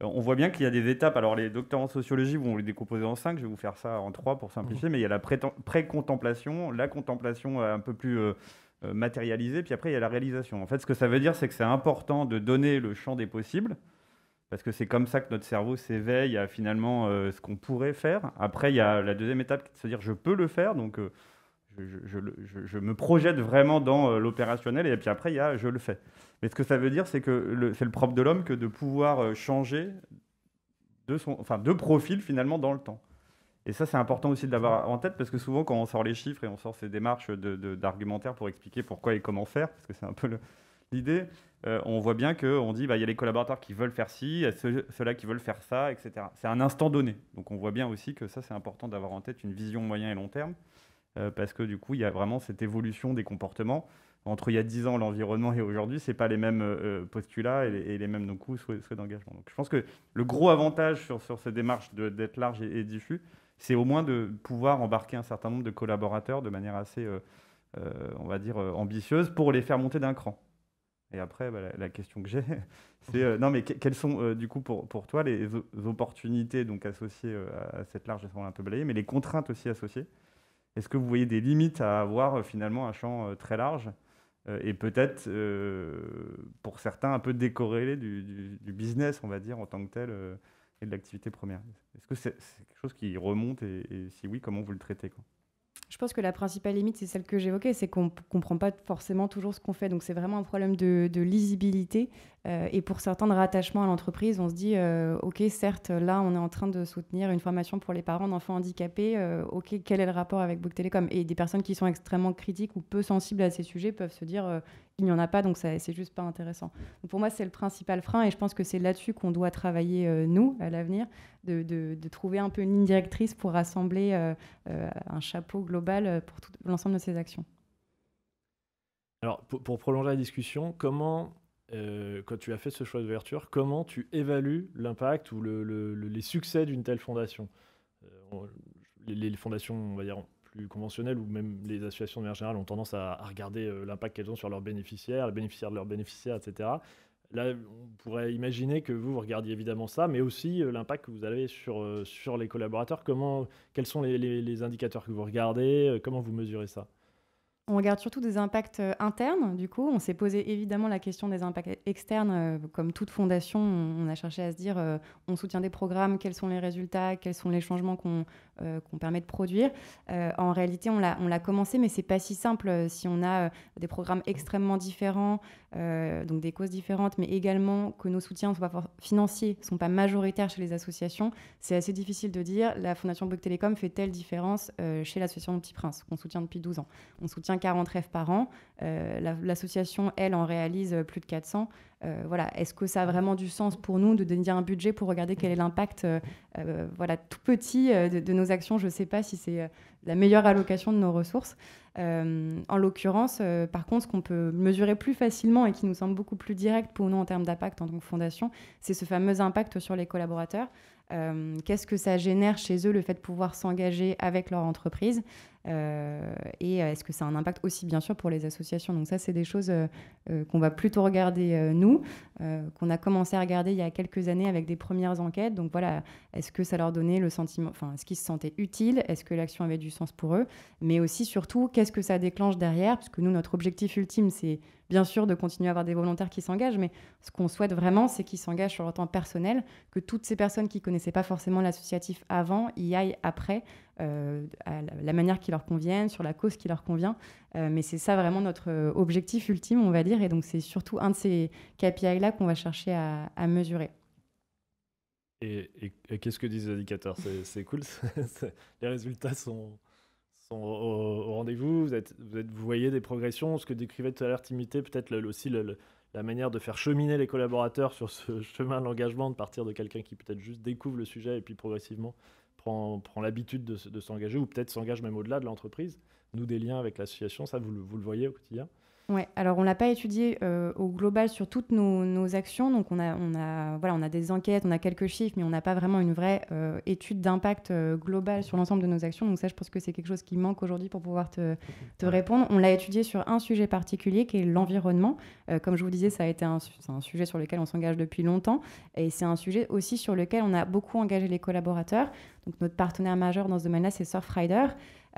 On voit bien qu'il y a des étapes. Alors, les docteurs en sociologie vont les décomposer en cinq. Je vais vous faire ça en trois pour simplifier. Mhm. Mais il y a la pré-contemplation, la contemplation un peu plus euh, matérialisé, puis après il y a la réalisation. En fait, ce que ça veut dire, c'est que c'est important de donner le champ des possibles, parce que c'est comme ça que notre cerveau s'éveille à finalement euh, ce qu'on pourrait faire. Après, il y a la deuxième étape, c'est de se dire je peux le faire, donc euh, je, me projette vraiment dans l'opérationnel, et puis après, il y a je le fais. Mais ce que ça veut dire, c'est que c'est le propre de l'homme que de pouvoir changer de, son, enfin, de profil finalement dans le temps. Et ça, c'est important aussi de l'avoir en tête parce que souvent, quand on sort les chiffres et on sort ces démarches d'argumentaires de, pour expliquer pourquoi et comment faire, parce que c'est un peu l'idée, euh, on voit bien qu'on dit bah, il y a les collaborateurs qui veulent faire ci, ceux, ceux-là qui veulent faire ça, etc. C'est un instant donné. Donc on voit bien aussi que ça, c'est important d'avoir en tête une vision moyen et long terme euh, parce que du coup, il y a vraiment cette évolution des comportements. Entre il y a 10 ans, l'environnement et aujourd'hui, ce n'est pas les mêmes euh, postulats et les, mêmes donc, souhaits, d'engagement. Donc je pense que le gros avantage sur, sur ces démarches d'être large et diffus, c'est au moins de pouvoir embarquer un certain nombre de collaborateurs de manière assez, euh, euh, on va dire, euh, ambitieuse pour les faire monter d'un cran. Et après, bah, la, question que j'ai, *laughs* c'est non, mais quelles sont du coup pour, toi les, opportunités donc associées à cette large, elles un peu balayée mais les contraintes aussi associées Est-ce que vous voyez des limites à avoir finalement un champ très large et peut-être pour certains un peu décorrélé du, du, business, on va dire, en tant que tel et de l'activité première. Est-ce que c'est quelque chose qui remonte et, si oui, comment vous le traitez quoi je pense que la principale limite, c'est celle que j'évoquais, c'est qu'on ne comprend pas forcément toujours ce qu'on fait. Donc c'est vraiment un problème de, lisibilité euh, et pour certains de rattachement à l'entreprise. On se dit, euh, OK, certes, là, on est en train de soutenir une formation pour les parents d'enfants handicapés. Euh, OK, quel est le rapport avec Book Telecom Et des personnes qui sont extrêmement critiques ou peu sensibles à ces sujets peuvent se dire, il n'y en a pas, donc c'est juste pas intéressant. pour moi, c'est le principal frein et je pense que c'est là-dessus qu'on doit travailler, euh, nous, à l'avenir, de, trouver un peu une ligne directrice pour rassembler euh, euh, un chapeau global pour l'ensemble de ces actions. Alors, pour, prolonger la discussion, comment, quand tu as fait ce choix d'ouverture, comment tu évalues l'impact ou les succès d'une telle fondation les, les, fondations, on va dire, plus conventionnelles, ou même les associations de manière générale ont tendance à, regarder euh, l'impact qu'elles ont sur leurs bénéficiaires, les bénéficiaires de leurs bénéficiaires, etc. Là, on pourrait imaginer que vous, vous regardiez évidemment ça, mais aussi euh, l'impact que vous avez sur, euh, sur les collaborateurs. Comment, quels sont les indicateurs que vous regardez Comment vous mesurez ça on regarde surtout des impacts euh, internes, du coup. On s'est posé évidemment la question des impacts e-, externes. Euh, comme toute fondation, on a cherché à se dire euh, on soutient des programmes, quels sont les résultats, quels sont les changements qu'on permet de produire. en réalité, on l'a commencé, mais c'est pas si simple. Si on a des programmes extrêmement différents, donc des causes différentes, mais également que nos soutiens financiers, ne sont pas majoritaires chez les associations, c'est assez difficile de dire la Fondation Bouygues Télécom fait telle différence chez l'association Petit Prince, qu'on soutient depuis 12 ans. On soutient 40 rêves par an. Euh, l'association, elle, en réalise euh, plus de 400. Euh, voilà. Est-ce que ça a vraiment du sens pour nous de donner un budget pour regarder quel est l'impact voilà, tout petit de, nos actions Je ne sais pas si c'est la meilleure allocation de nos ressources. en l'occurrence, par contre, ce qu'on peut mesurer plus facilement et qui nous semble beaucoup plus direct pour nous en termes d'impact en tant que fondation, c'est ce fameux impact sur les collaborateurs. qu'est-ce que ça génère chez eux le fait de pouvoir s'engager avec leur entreprise euh, et euh, est-ce que ça a un impact aussi, bien sûr, pour les associations Donc ça, c'est des choses euh, qu'on va plutôt regarder, nous, qu'on a commencé à regarder il y a quelques années avec des premières enquêtes. Donc voilà, est-ce que ça leur donnait le sentiment, enfin, est-ce qu'ils se sentaient utiles Est-ce que l'action avait du sens pour eux Mais aussi, surtout, qu'est-ce que ça déclenche derrière Parce que nous, notre objectif ultime, c'est bien sûr de continuer à avoir des volontaires qui s'engagent, mais ce qu'on souhaite vraiment, c'est qu'ils s'engagent sur leur temps personnel, que toutes ces personnes qui connaissaient pas forcément l'associatif avant y aillent après euh, à la manière qui leur convienne, sur la cause qui leur convient. Euh, mais c'est ça vraiment notre euh, objectif ultime, on va dire. Et donc, c'est surtout un de ces KPI-là qu'on va chercher à, mesurer. Et, qu'est-ce que disent les indicateurs C'est cool. *laughs* les résultats sont, au, rendez-vous. Vous, voyez des progressions. Ce que décrivait tout à l'heure Timité, peut-être aussi la manière de faire cheminer les collaborateurs sur ce *laughs* chemin de l'engagement, de partir de quelqu'un qui peut-être juste découvre le sujet et puis progressivement prend, l'habitude de, s'engager ou peut-être s'engage même au-delà de l'entreprise, nous des liens avec l'association, ça vous le, voyez au quotidien Ouais, alors on l'a pas étudié euh, au global sur toutes nos, actions, donc on a, on a, voilà, on a des enquêtes, on a quelques chiffres, mais on n'a pas vraiment une vraie euh, étude d'impact euh, global sur l'ensemble de nos actions. Donc ça, je pense que c'est quelque chose qui manque aujourd'hui pour pouvoir te, te répondre. On l'a étudié sur un sujet particulier qui est l'environnement. comme je vous disais, ça a été un, un sujet sur lequel on s'engage depuis longtemps, et c'est un sujet aussi sur lequel on a beaucoup engagé les collaborateurs notre partenaire majeur dans ce domaine-là, c'est Surfrider,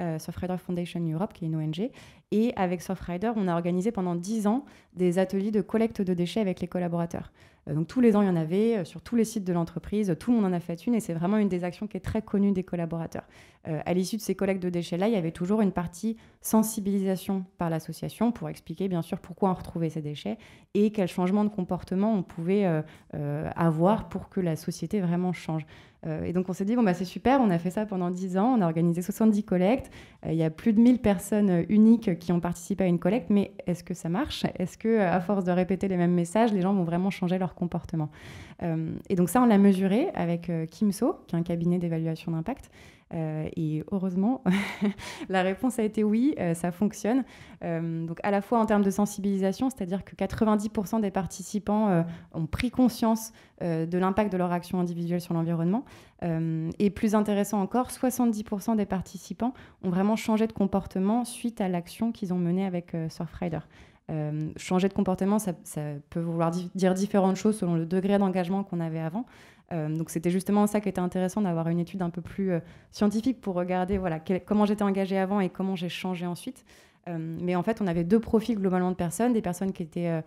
euh, Surfrider Foundation Europe, qui est une ONG. Et avec Surfrider, on a organisé pendant 10 ans des ateliers de collecte de déchets avec les collaborateurs. Euh, donc tous les ans, il y en avait euh, sur tous les sites de l'entreprise. Tout le monde en a fait une et c'est vraiment une des actions qui est très connue des collaborateurs. Euh, à l'issue de ces collectes de déchets-là, il y avait toujours une partie sensibilisation par l'association pour expliquer bien sûr pourquoi on retrouvait ces déchets et quel changement de comportement on pouvait euh, euh, avoir pour que la société vraiment change. et donc on s'est dit, bon, bah, c'est super, on a fait ça pendant 10 ans, on a organisé 70 collectes, il y a plus de 1000 personnes uniques qui ont participé à une collecte, mais est-ce que ça marche Est-ce que à force de répéter les mêmes messages, les gens vont vraiment changer leur comportement Et donc ça, on l'a mesuré avec Kimso, qui est un cabinet d'évaluation d'impact. Euh, et heureusement, *laughs* la réponse a été oui, euh, ça fonctionne. Euh, donc à la fois en termes de sensibilisation, c'est-à-dire que 90% des participants ont pris conscience de l'impact de leur action individuelle sur l'environnement. et plus intéressant encore, 70% des participants ont vraiment changé de comportement suite à l'action qu'ils ont menée avec Surfrider. changer de comportement, ça peut vouloir dire différentes choses selon le degré d'engagement qu'on avait avant. Euh, donc c'était justement ça qui était intéressant d'avoir une étude un peu plus euh, scientifique pour regarder voilà, comment j'étais engagée avant et comment j'ai changé ensuite. Euh, mais en fait, on avait deux profils globalement de personnes, des personnes qui étaient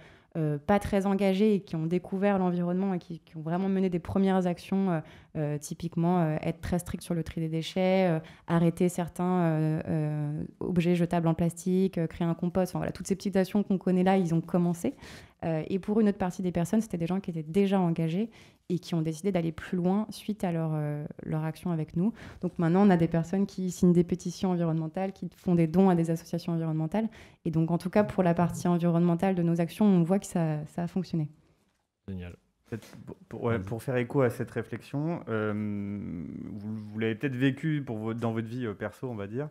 pas très engagées et qui ont découvert l'environnement et qui, ont vraiment mené des premières actions, typiquement être très strict sur le tri des déchets, arrêter certains objets jetables en plastique, créer un compost, enfin voilà, toutes ces petites actions qu'on connaît là, ils ont commencé. et pour une autre partie des personnes, c'était des gens qui étaient déjà engagés et qui ont décidé d'aller plus loin suite à leur, euh, leur action avec nous. Donc maintenant, on a des personnes qui signent des pétitions environnementales, qui font des dons à des associations environnementales. Et donc, en tout cas, pour la partie environnementale de nos actions, on voit que ça, ça a fonctionné. Génial. Pour, faire écho à cette réflexion, euh, vous, l'avez peut-être vécu pour dans votre vie euh, perso, on va dire.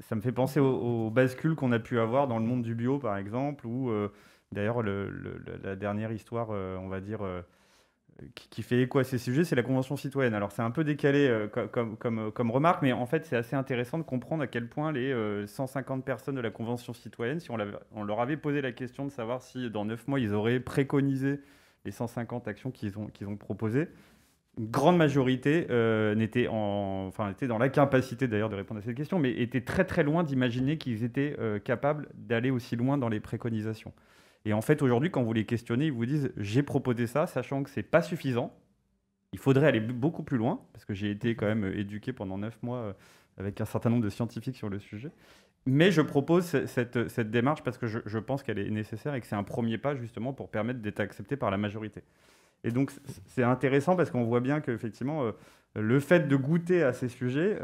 ça me fait penser aux, bascules qu'on a pu avoir dans le monde du bio, par exemple, ou d'ailleurs la dernière histoire, on va dire qui, fait écho à ces sujets, c'est la Convention citoyenne. Alors c'est un peu décalé euh, comme, comme, euh, comme, remarque, mais en fait c'est assez intéressant de comprendre à quel point les 150 euh, personnes de la Convention citoyenne, si on, leur avait posé la question de savoir si dans 9 mois ils auraient préconisé les 150 actions qu'ils ont, ont proposées, une grande majorité n'était en, enfin, était dans la capacité d'ailleurs de répondre à cette question, mais était très très loin d'imaginer qu'ils étaient capables d'aller aussi loin dans les préconisations. Et en fait, aujourd'hui, quand vous les questionnez, ils vous disent j'ai proposé ça, sachant que c'est pas suffisant. Il faudrait aller beaucoup plus loin, parce que j'ai été quand même euh, éduqué pendant neuf mois euh, avec un certain nombre de scientifiques sur le sujet. Mais je propose cette, démarche parce que je, pense qu'elle est nécessaire et que c'est un premier pas justement pour permettre d'être accepté par la majorité. Et donc c'est intéressant parce qu'on voit bien qu'effectivement euh, le fait de goûter à ces sujets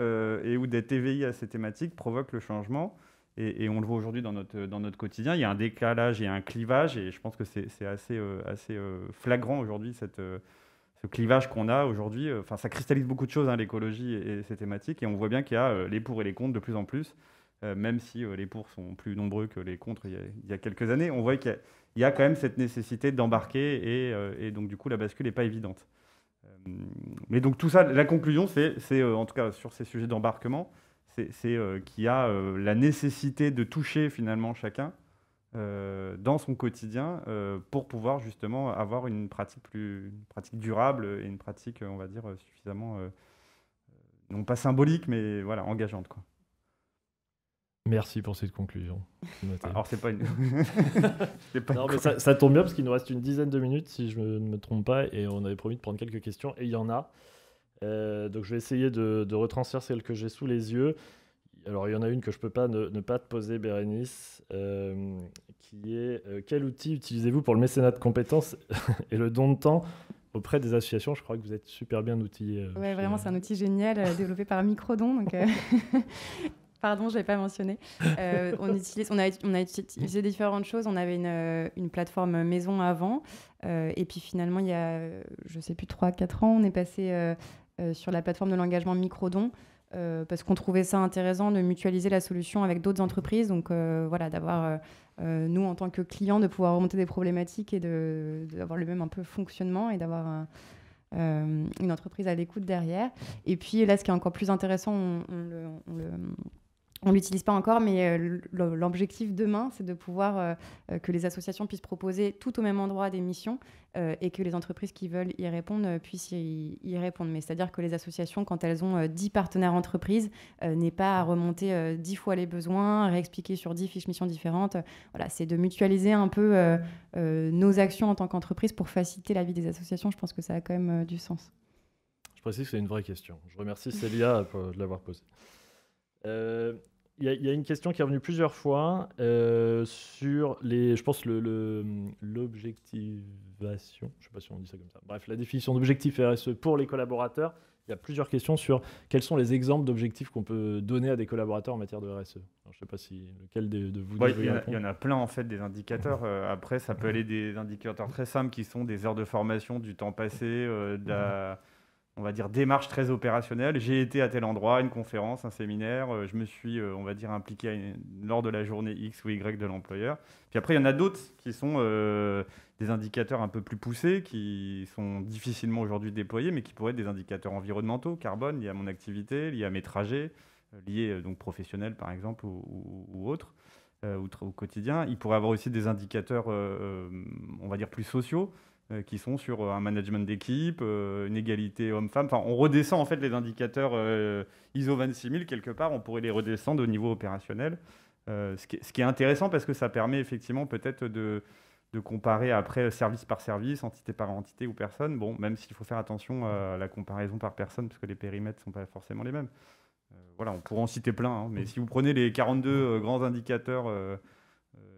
et ou d'être éveillé à ces thématiques provoque le changement. Et, on le voit aujourd'hui dans notre, dans notre quotidien, il y a un décalage, et un clivage, et je pense que c'est assez, euh, assez euh, flagrant aujourd'hui, cette euh, ce clivage qu'on a aujourd'hui. Enfin, ça cristallise beaucoup de choses, hein, l'écologie et, ces thématiques, et on voit bien qu'il y a les pour et les contre de plus en plus, même si les pour sont plus nombreux que les contre il y a, quelques années. On voit qu'il y, a quand même cette nécessité d'embarquer, et, et, donc du coup, la bascule n'est pas évidente. Mais donc tout ça, la conclusion, c'est en tout cas sur ces sujets d'embarquement, c'est euh, qu'il y a euh, la nécessité de toucher finalement chacun euh, dans son quotidien pour pouvoir justement avoir une pratique, plus, pratique durable et une pratique, on va dire, suffisamment, non pas symbolique, mais voilà, engageante. Quoi. Merci pour cette conclusion. Alors c'est pas une. *laughs* ça, tombe bien parce qu'il nous reste une dizaine de minutes si je ne me trompe pas et on avait promis de prendre quelques questions et il y en a. Euh, donc je vais essayer de, de, retranscrire celle que j'ai sous les yeux. Alors il y en a une que je ne peux pas ne, pas te poser, Bérénice, euh, qui est euh, quel outil utilisez-vous pour le mécénat de compétences *laughs* et le don de temps auprès des associations, je crois que vous êtes super bien outillé. Ouais oui, vraiment, c'est un outil génial développé par Microdon. Donc, *laughs* Pardon, je n'avais pas mentionné. on, utilise, on, a, on a utilisé différentes choses. On avait une, une plateforme maison avant. et puis finalement, il y a, je ne sais plus, 3-4 ans, on est passé euh, sur la plateforme de l'engagement Microdon. Euh, parce qu'on trouvait ça intéressant de mutualiser la solution avec d'autres entreprises. Donc euh, voilà, d'avoir, nous, en tant que clients, de pouvoir remonter des problématiques et d'avoir le même un peu fonctionnement et d'avoir une entreprise à l'écoute derrière. Et puis là, ce qui est encore plus intéressant, on le on l'utilise pas encore, mais euh, l'objectif demain, c'est de pouvoir euh, euh, que les associations puissent proposer tout au même endroit des missions et que les entreprises qui veulent y répondre puissent y, répondre. Mais c'est-à-dire que les associations, quand elles ont dix 10 partenaires entreprises, n'aient pas à remonter 10 fois les besoins, réexpliquer sur 10 fiches missions différentes. Voilà, c'est de mutualiser un peu nos actions en tant qu'entreprise pour faciliter la vie des associations. Je pense que ça a quand même du sens. Je précise que c'est une vraie question. Je remercie Célia de l'avoir posée. Euh, il y, a une question qui est revenue plusieurs fois euh, sur les, je pense, l'objectivation. Le, l'objectivation, je ne sais pas si on dit ça comme ça. Bref, la définition d'objectif RSE pour les collaborateurs. Il y a plusieurs questions sur quels sont les exemples d'objectifs qu'on peut donner à des collaborateurs en matière de e. RSE. je ne sais pas si lequel de, vous. il, y en a plein en fait des indicateurs. Euh, après, ça peut mhm. aller des indicateurs très simples qui sont des heures de formation, du temps passé, de, mhm on va dire, démarche très opérationnelle. J'ai été à tel endroit, une conférence, un séminaire, euh, je me suis, euh, on va dire, impliqué lors de la journée X ou Y de l'employeur. Puis après, il y en a d'autres qui sont euh, des indicateurs un peu plus poussés, qui sont difficilement aujourd'hui déployés, mais qui pourraient être des indicateurs environnementaux, carbone, liés à mon activité, liés à mes trajets, liés donc professionnels par exemple ou, autres. au quotidien. Il pourrait avoir aussi des indicateurs, on va dire, plus sociaux, euh, qui sont sur euh, un management d'équipe, euh, une égalité homme-femme. Enfin, on redescend en fait les indicateurs ISO 26000 quelque part, on pourrait les redescendre au niveau opérationnel. ce, qui, est intéressant parce que ça permet effectivement peut-être de, de, comparer après service par service, entité par entité ou personne. Bon, même s'il faut faire attention à la comparaison par personne parce que les périmètres ne sont pas forcément les mêmes. voilà, on pourrait en citer plein, hein, mais mmh. si vous prenez les 42 grands indicateurs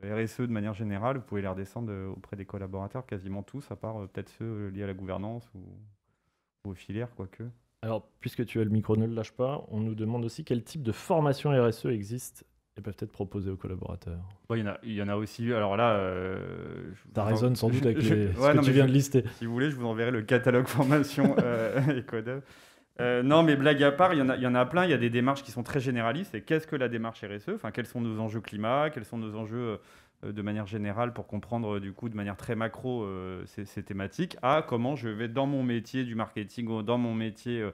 euh, RSE de manière générale, vous pouvez les redescendre euh, auprès des collaborateurs, quasiment tous, à part euh, peut-être ceux liés à la gouvernance ou, aux filières, quoique. Alors, puisque tu as le micro, ne le lâche pas, on nous demande aussi quel type de formation RSE existe et peuvent être proposées aux collaborateurs. il, y en a, il y en a aussi. Alors là. Tu as raison sans doute avec ce que tu viens de lister. Si vous voulez, je vous enverrai le catalogue *laughs* formation EcoDev. Euh, non, mais blague à part, il y, en a, plein. Il y a des démarches qui sont très généralistes. Et qu'est-ce que la démarche RSE Enfin, quels sont nos enjeux climat Quels sont nos enjeux euh, euh, de manière générale pour comprendre du coup de manière très macro ces, thématiques À comment je vais dans mon métier du marketing dans mon métier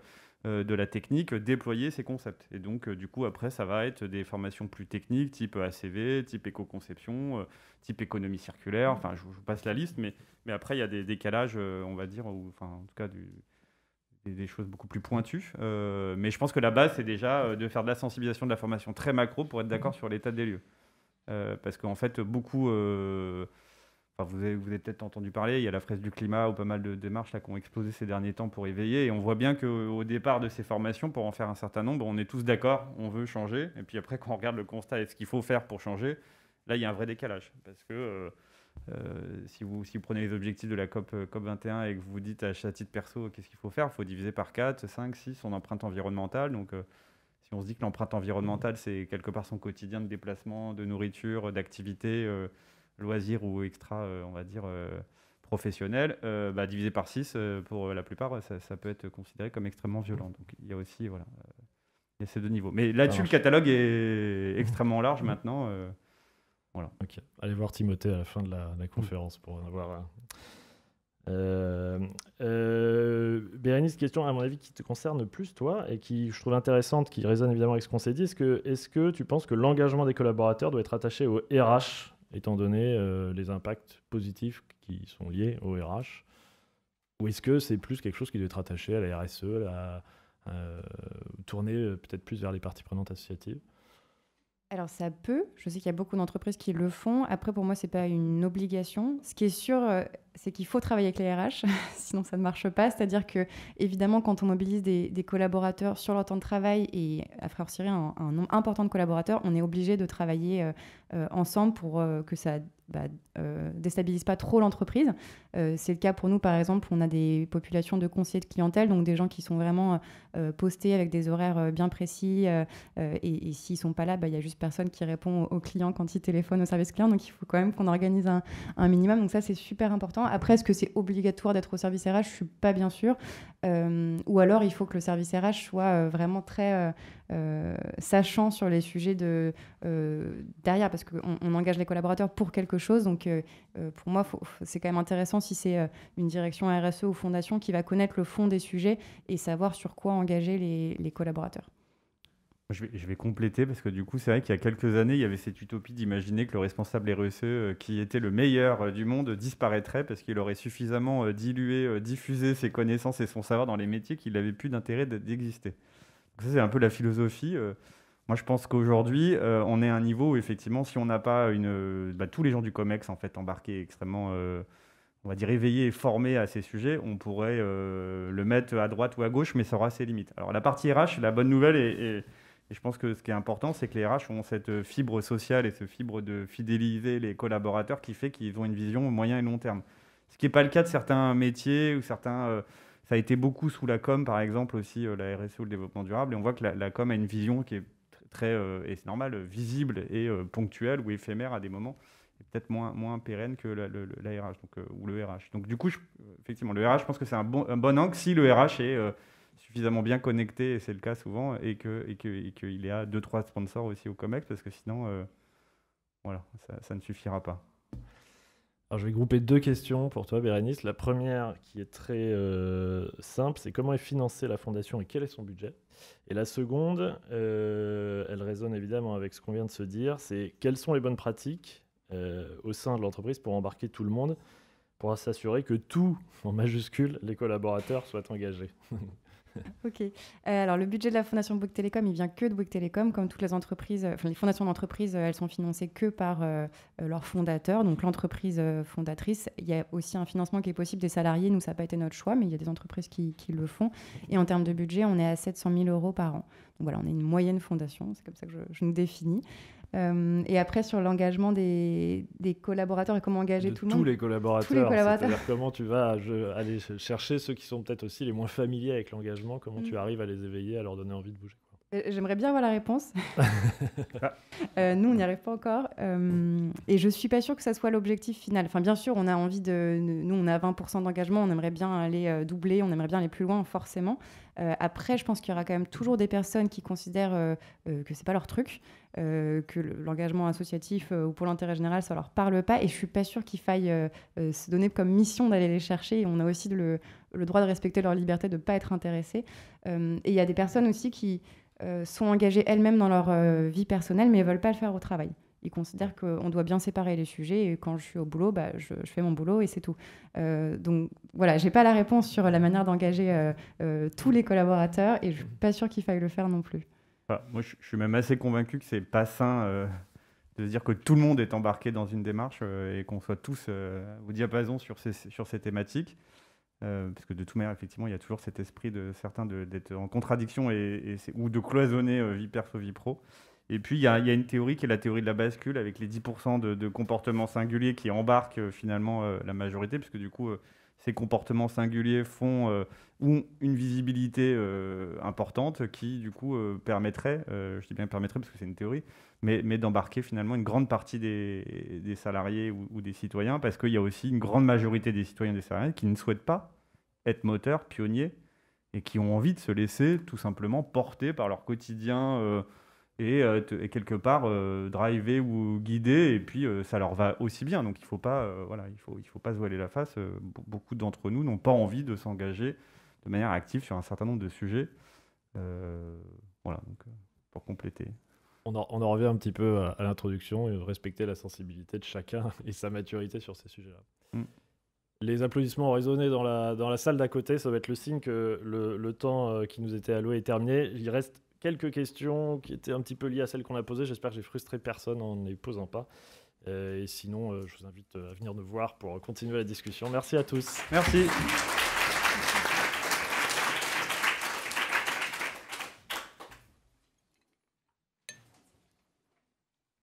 de la technique déployer ces concepts. Et donc, du coup, après, ça va être des formations plus techniques, type ACV, type éco-conception, type économie circulaire. Enfin, je vous passe la liste, mais, mais après, il y a des décalages, on va dire, ou enfin, en tout cas, du des, choses beaucoup plus pointues. Euh, mais je pense que la base, c'est déjà euh, de faire de la sensibilisation, de la formation très macro pour être d'accord mhm. sur l'état des lieux. Euh, parce qu'en fait, beaucoup. vous avez, vous avez peut-être entendu parler, il y a la fraise du climat ou pas mal de démarches là, qui ont explosé ces derniers temps pour éveiller. Et on voit bien qu'au départ de ces formations, pour en faire un certain nombre, on est tous d'accord, on veut changer. Et puis après, quand on regarde le constat et ce qu'il faut faire pour changer, là, il y a un vrai décalage. Parce que euh, si, vous, prenez les objectifs de la COP, euh, COP 21 et que vous vous dites à, à titre perso euh, qu'est-ce qu'il faut faire, il faut diviser par 4, 5, 6 son empreinte environnementale. Donc, si on se dit que l'empreinte environnementale, mmh. c'est quelque part son quotidien de déplacement, de nourriture, d'activité, loisirs ou extra, on va dire, professionnel, bah, diviser par 6, pour la plupart, ça, ça, peut être considéré comme extrêmement violent. Donc, il y a aussi voilà, il y a ces deux niveaux. Mais là-dessus, le catalogue est extrêmement large maintenant. Allez voir Timothée à la fin de la, conférence pour en avoir. Euh, euh, Bérénice, question à mon avis qui te concerne plus toi et qui je trouve intéressante, qui résonne évidemment avec ce qu'on s'est dit. Est-ce que, tu penses que l'engagement des collaborateurs doit être attaché au RH, étant donné euh, les impacts positifs qui sont liés au RH Ou est-ce que c'est plus quelque chose qui doit être attaché à la RSE, tourner peut-être plus vers les parties prenantes associatives alors ça peut, je sais qu'il y a beaucoup d'entreprises qui le font. Après, pour moi, ce n'est pas une obligation. Ce qui est sûr, euh, c'est qu'il faut travailler avec les RH, *laughs* sinon ça ne marche pas. C'est-à-dire que, évidemment, quand on mobilise des, collaborateurs sur leur temps de travail et, à Frère un, nombre important de collaborateurs, on est obligé de travailler euh, euh, ensemble pour que ça bah, euh, déstabilise pas trop l'entreprise. Euh, c'est le cas pour nous, par exemple, on a des populations de conseillers de clientèle, donc des gens qui sont vraiment euh, postés avec des horaires bien précis. et, et s'ils sont pas là, bah, il y a juste personne qui répond aux clients quand ils téléphonent au service client. Donc il faut quand même qu'on organise un, minimum. Donc ça, c'est super important. Après, est-ce que c'est obligatoire d'être au service RH Je suis pas bien sûr ou alors, il faut que le service RH soit vraiment très sachant sur les sujets de derrière, parce qu'on on engage les collaborateurs pour quelque chose. Donc, euh, euh, pour moi, c'est quand même intéressant si c'est euh, une direction RSE ou fondation qui va connaître le fond des sujets et savoir sur quoi engager les, collaborateurs. Je vais, compléter parce que du coup, c'est vrai qu'il y a quelques années, il y avait cette utopie d'imaginer que le responsable RSE, qui était le meilleur du monde, disparaîtrait parce qu'il aurait suffisamment dilué, diffusé ses connaissances et son savoir dans les métiers qu'il n'avait plus d'intérêt d'exister. Ça, c'est un peu la philosophie. Moi, je pense qu'aujourd'hui, euh, on est à un niveau où, effectivement, si on n'a pas une, bah, tous les gens du COMEX en fait, embarqués extrêmement, euh, on va dire, éveillés et formés à ces sujets, on pourrait euh, le mettre à droite ou à gauche, mais ça aura ses limites. Alors, la partie RH, la bonne nouvelle, et, je pense que ce qui est important, c'est que les RH ont cette fibre sociale et ce fibre de fidéliser les collaborateurs qui fait qu'ils ont une vision moyen et long terme. Ce qui n'est pas le cas de certains métiers ou certains... ça a été beaucoup sous la com, par exemple, aussi, la RSE ou le développement durable. Et on voit que la com a une vision qui est très, euh, et c'est normal, visible et euh, ponctuel ou éphémère à des moments peut-être moins, moins pérenne que la, RH, donc, euh, ou le RH. Donc du coup, effectivement, le RH, je pense que c'est un bon, un angle si le RH est suffisamment bien connecté, et c'est le cas souvent, et qu'il que, et y a deux, trois sponsors aussi au COMEX, parce que sinon, voilà, ça, ne suffira pas. Alors, je vais grouper deux questions pour toi, Bérénice. La première, qui est très euh, simple, c'est comment est financée la fondation et quel est son budget Et la seconde, euh, elle résonne évidemment avec ce qu'on vient de se dire, c'est quelles sont les bonnes pratiques euh, au sein de l'entreprise pour embarquer tout le monde, pour s'assurer que tout, en majuscule, les collaborateurs soient engagés *laughs* *laughs* ok. Euh, alors, le budget de la Fondation Bouygues Télécom, il vient que de Bouygues Télécom. Comme toutes les entreprises, euh, enfin, les fondations d'entreprises, euh, elles sont financées que par leurs fondateurs, donc l'entreprise fondatrice. Il y a aussi un financement qui est possible des salariés. Nous, ça n'a pas été notre choix, mais il y a des entreprises qui, le font. Et en termes de budget, on est à 700 000 euros par an. Donc voilà, on est une moyenne fondation, c'est comme ça que je nous définis. Euh, et après, sur l'engagement des, collaborateurs et comment engager tout le monde. Tous les collaborateurs. comment tu vas aller chercher ceux qui sont peut-être aussi les moins familiers avec l'engagement, comment tu mm. arrives à les éveiller, à leur donner envie de bouger. Euh, j'aimerais bien avoir la réponse. *laughs* Euh, nous, on n'y arrive pas encore. et je ne suis pas sûre que ça soit l'objectif final. Enfin, bien sûr, on a envie de. Nous, on a 20% d'engagement, on aimerait bien aller doubler, on aimerait bien aller plus loin, forcément. après, je pense qu'il y aura quand même toujours des personnes qui considèrent que ce n'est pas leur truc. Euh, que l'engagement associatif euh, ou pour l'intérêt général, ça leur parle pas. Et je suis pas sûre qu'il faille euh, se donner comme mission d'aller les chercher. on a aussi le, droit de respecter leur liberté de ne pas être intéressé. et il y a des personnes aussi qui sont engagées elles-mêmes dans leur vie personnelle, mais ne veulent pas le faire au travail. Ils considèrent qu'on doit bien séparer les sujets et quand je suis au boulot, bah, je, fais mon boulot et c'est tout. donc voilà, je n'ai pas la réponse sur la manière d'engager tous les collaborateurs et je ne suis pas sûre qu'il faille le faire non plus moi, je, suis même assez convaincu que c'est pas sain euh, de de dire que tout le monde est embarqué dans une démarche euh, et qu'on soit tous euh, au diapason sur ces, sur ces thématiques. parce que de toute manière, effectivement, il y a toujours cet esprit de certains d'être en contradiction et, ou de cloisonner vie perso, vie pro. Et puis, il y, y, a une théorie qui est la théorie de la bascule, avec les 10% de, de comportements singuliers qui embarquent finalement la majorité, puisque du coup, ces comportements singuliers font euh, ont une visibilité euh, importante qui, du coup, euh, permettrait, je dis bien permettrait parce que c'est une théorie, mais, d'embarquer finalement une grande partie des, salariés ou, ou, des citoyens, parce qu'il y a aussi une grande majorité des citoyens et des salariés qui ne souhaitent pas être moteurs, pionniers, et qui ont envie de se laisser tout simplement porter par leur quotidien euh, et, quelque part euh, driver ou guider et puis euh, ça leur va aussi bien donc il faut pas voilà il faut il faut pas se voiler la face beaucoup d'entre nous n'ont pas envie de s'engager de manière active sur un certain nombre de sujets voilà donc pour compléter on en, revient un petit peu à, l'introduction l'introduction respecter la sensibilité de chacun *laughs* et sa maturité sur ces sujets là mm. Les applaudissements ont résonné dans la, dans la salle d'à côté, ça va être le signe que le, le temps qui nous était alloué est terminé. Il reste quelques questions qui étaient un petit peu liées à celles qu'on a posées. J'espère que j'ai frustré personne en ne les posant pas. Euh, et sinon, euh, je vous invite euh, à venir nous voir pour continuer la discussion. Merci à tous. Merci.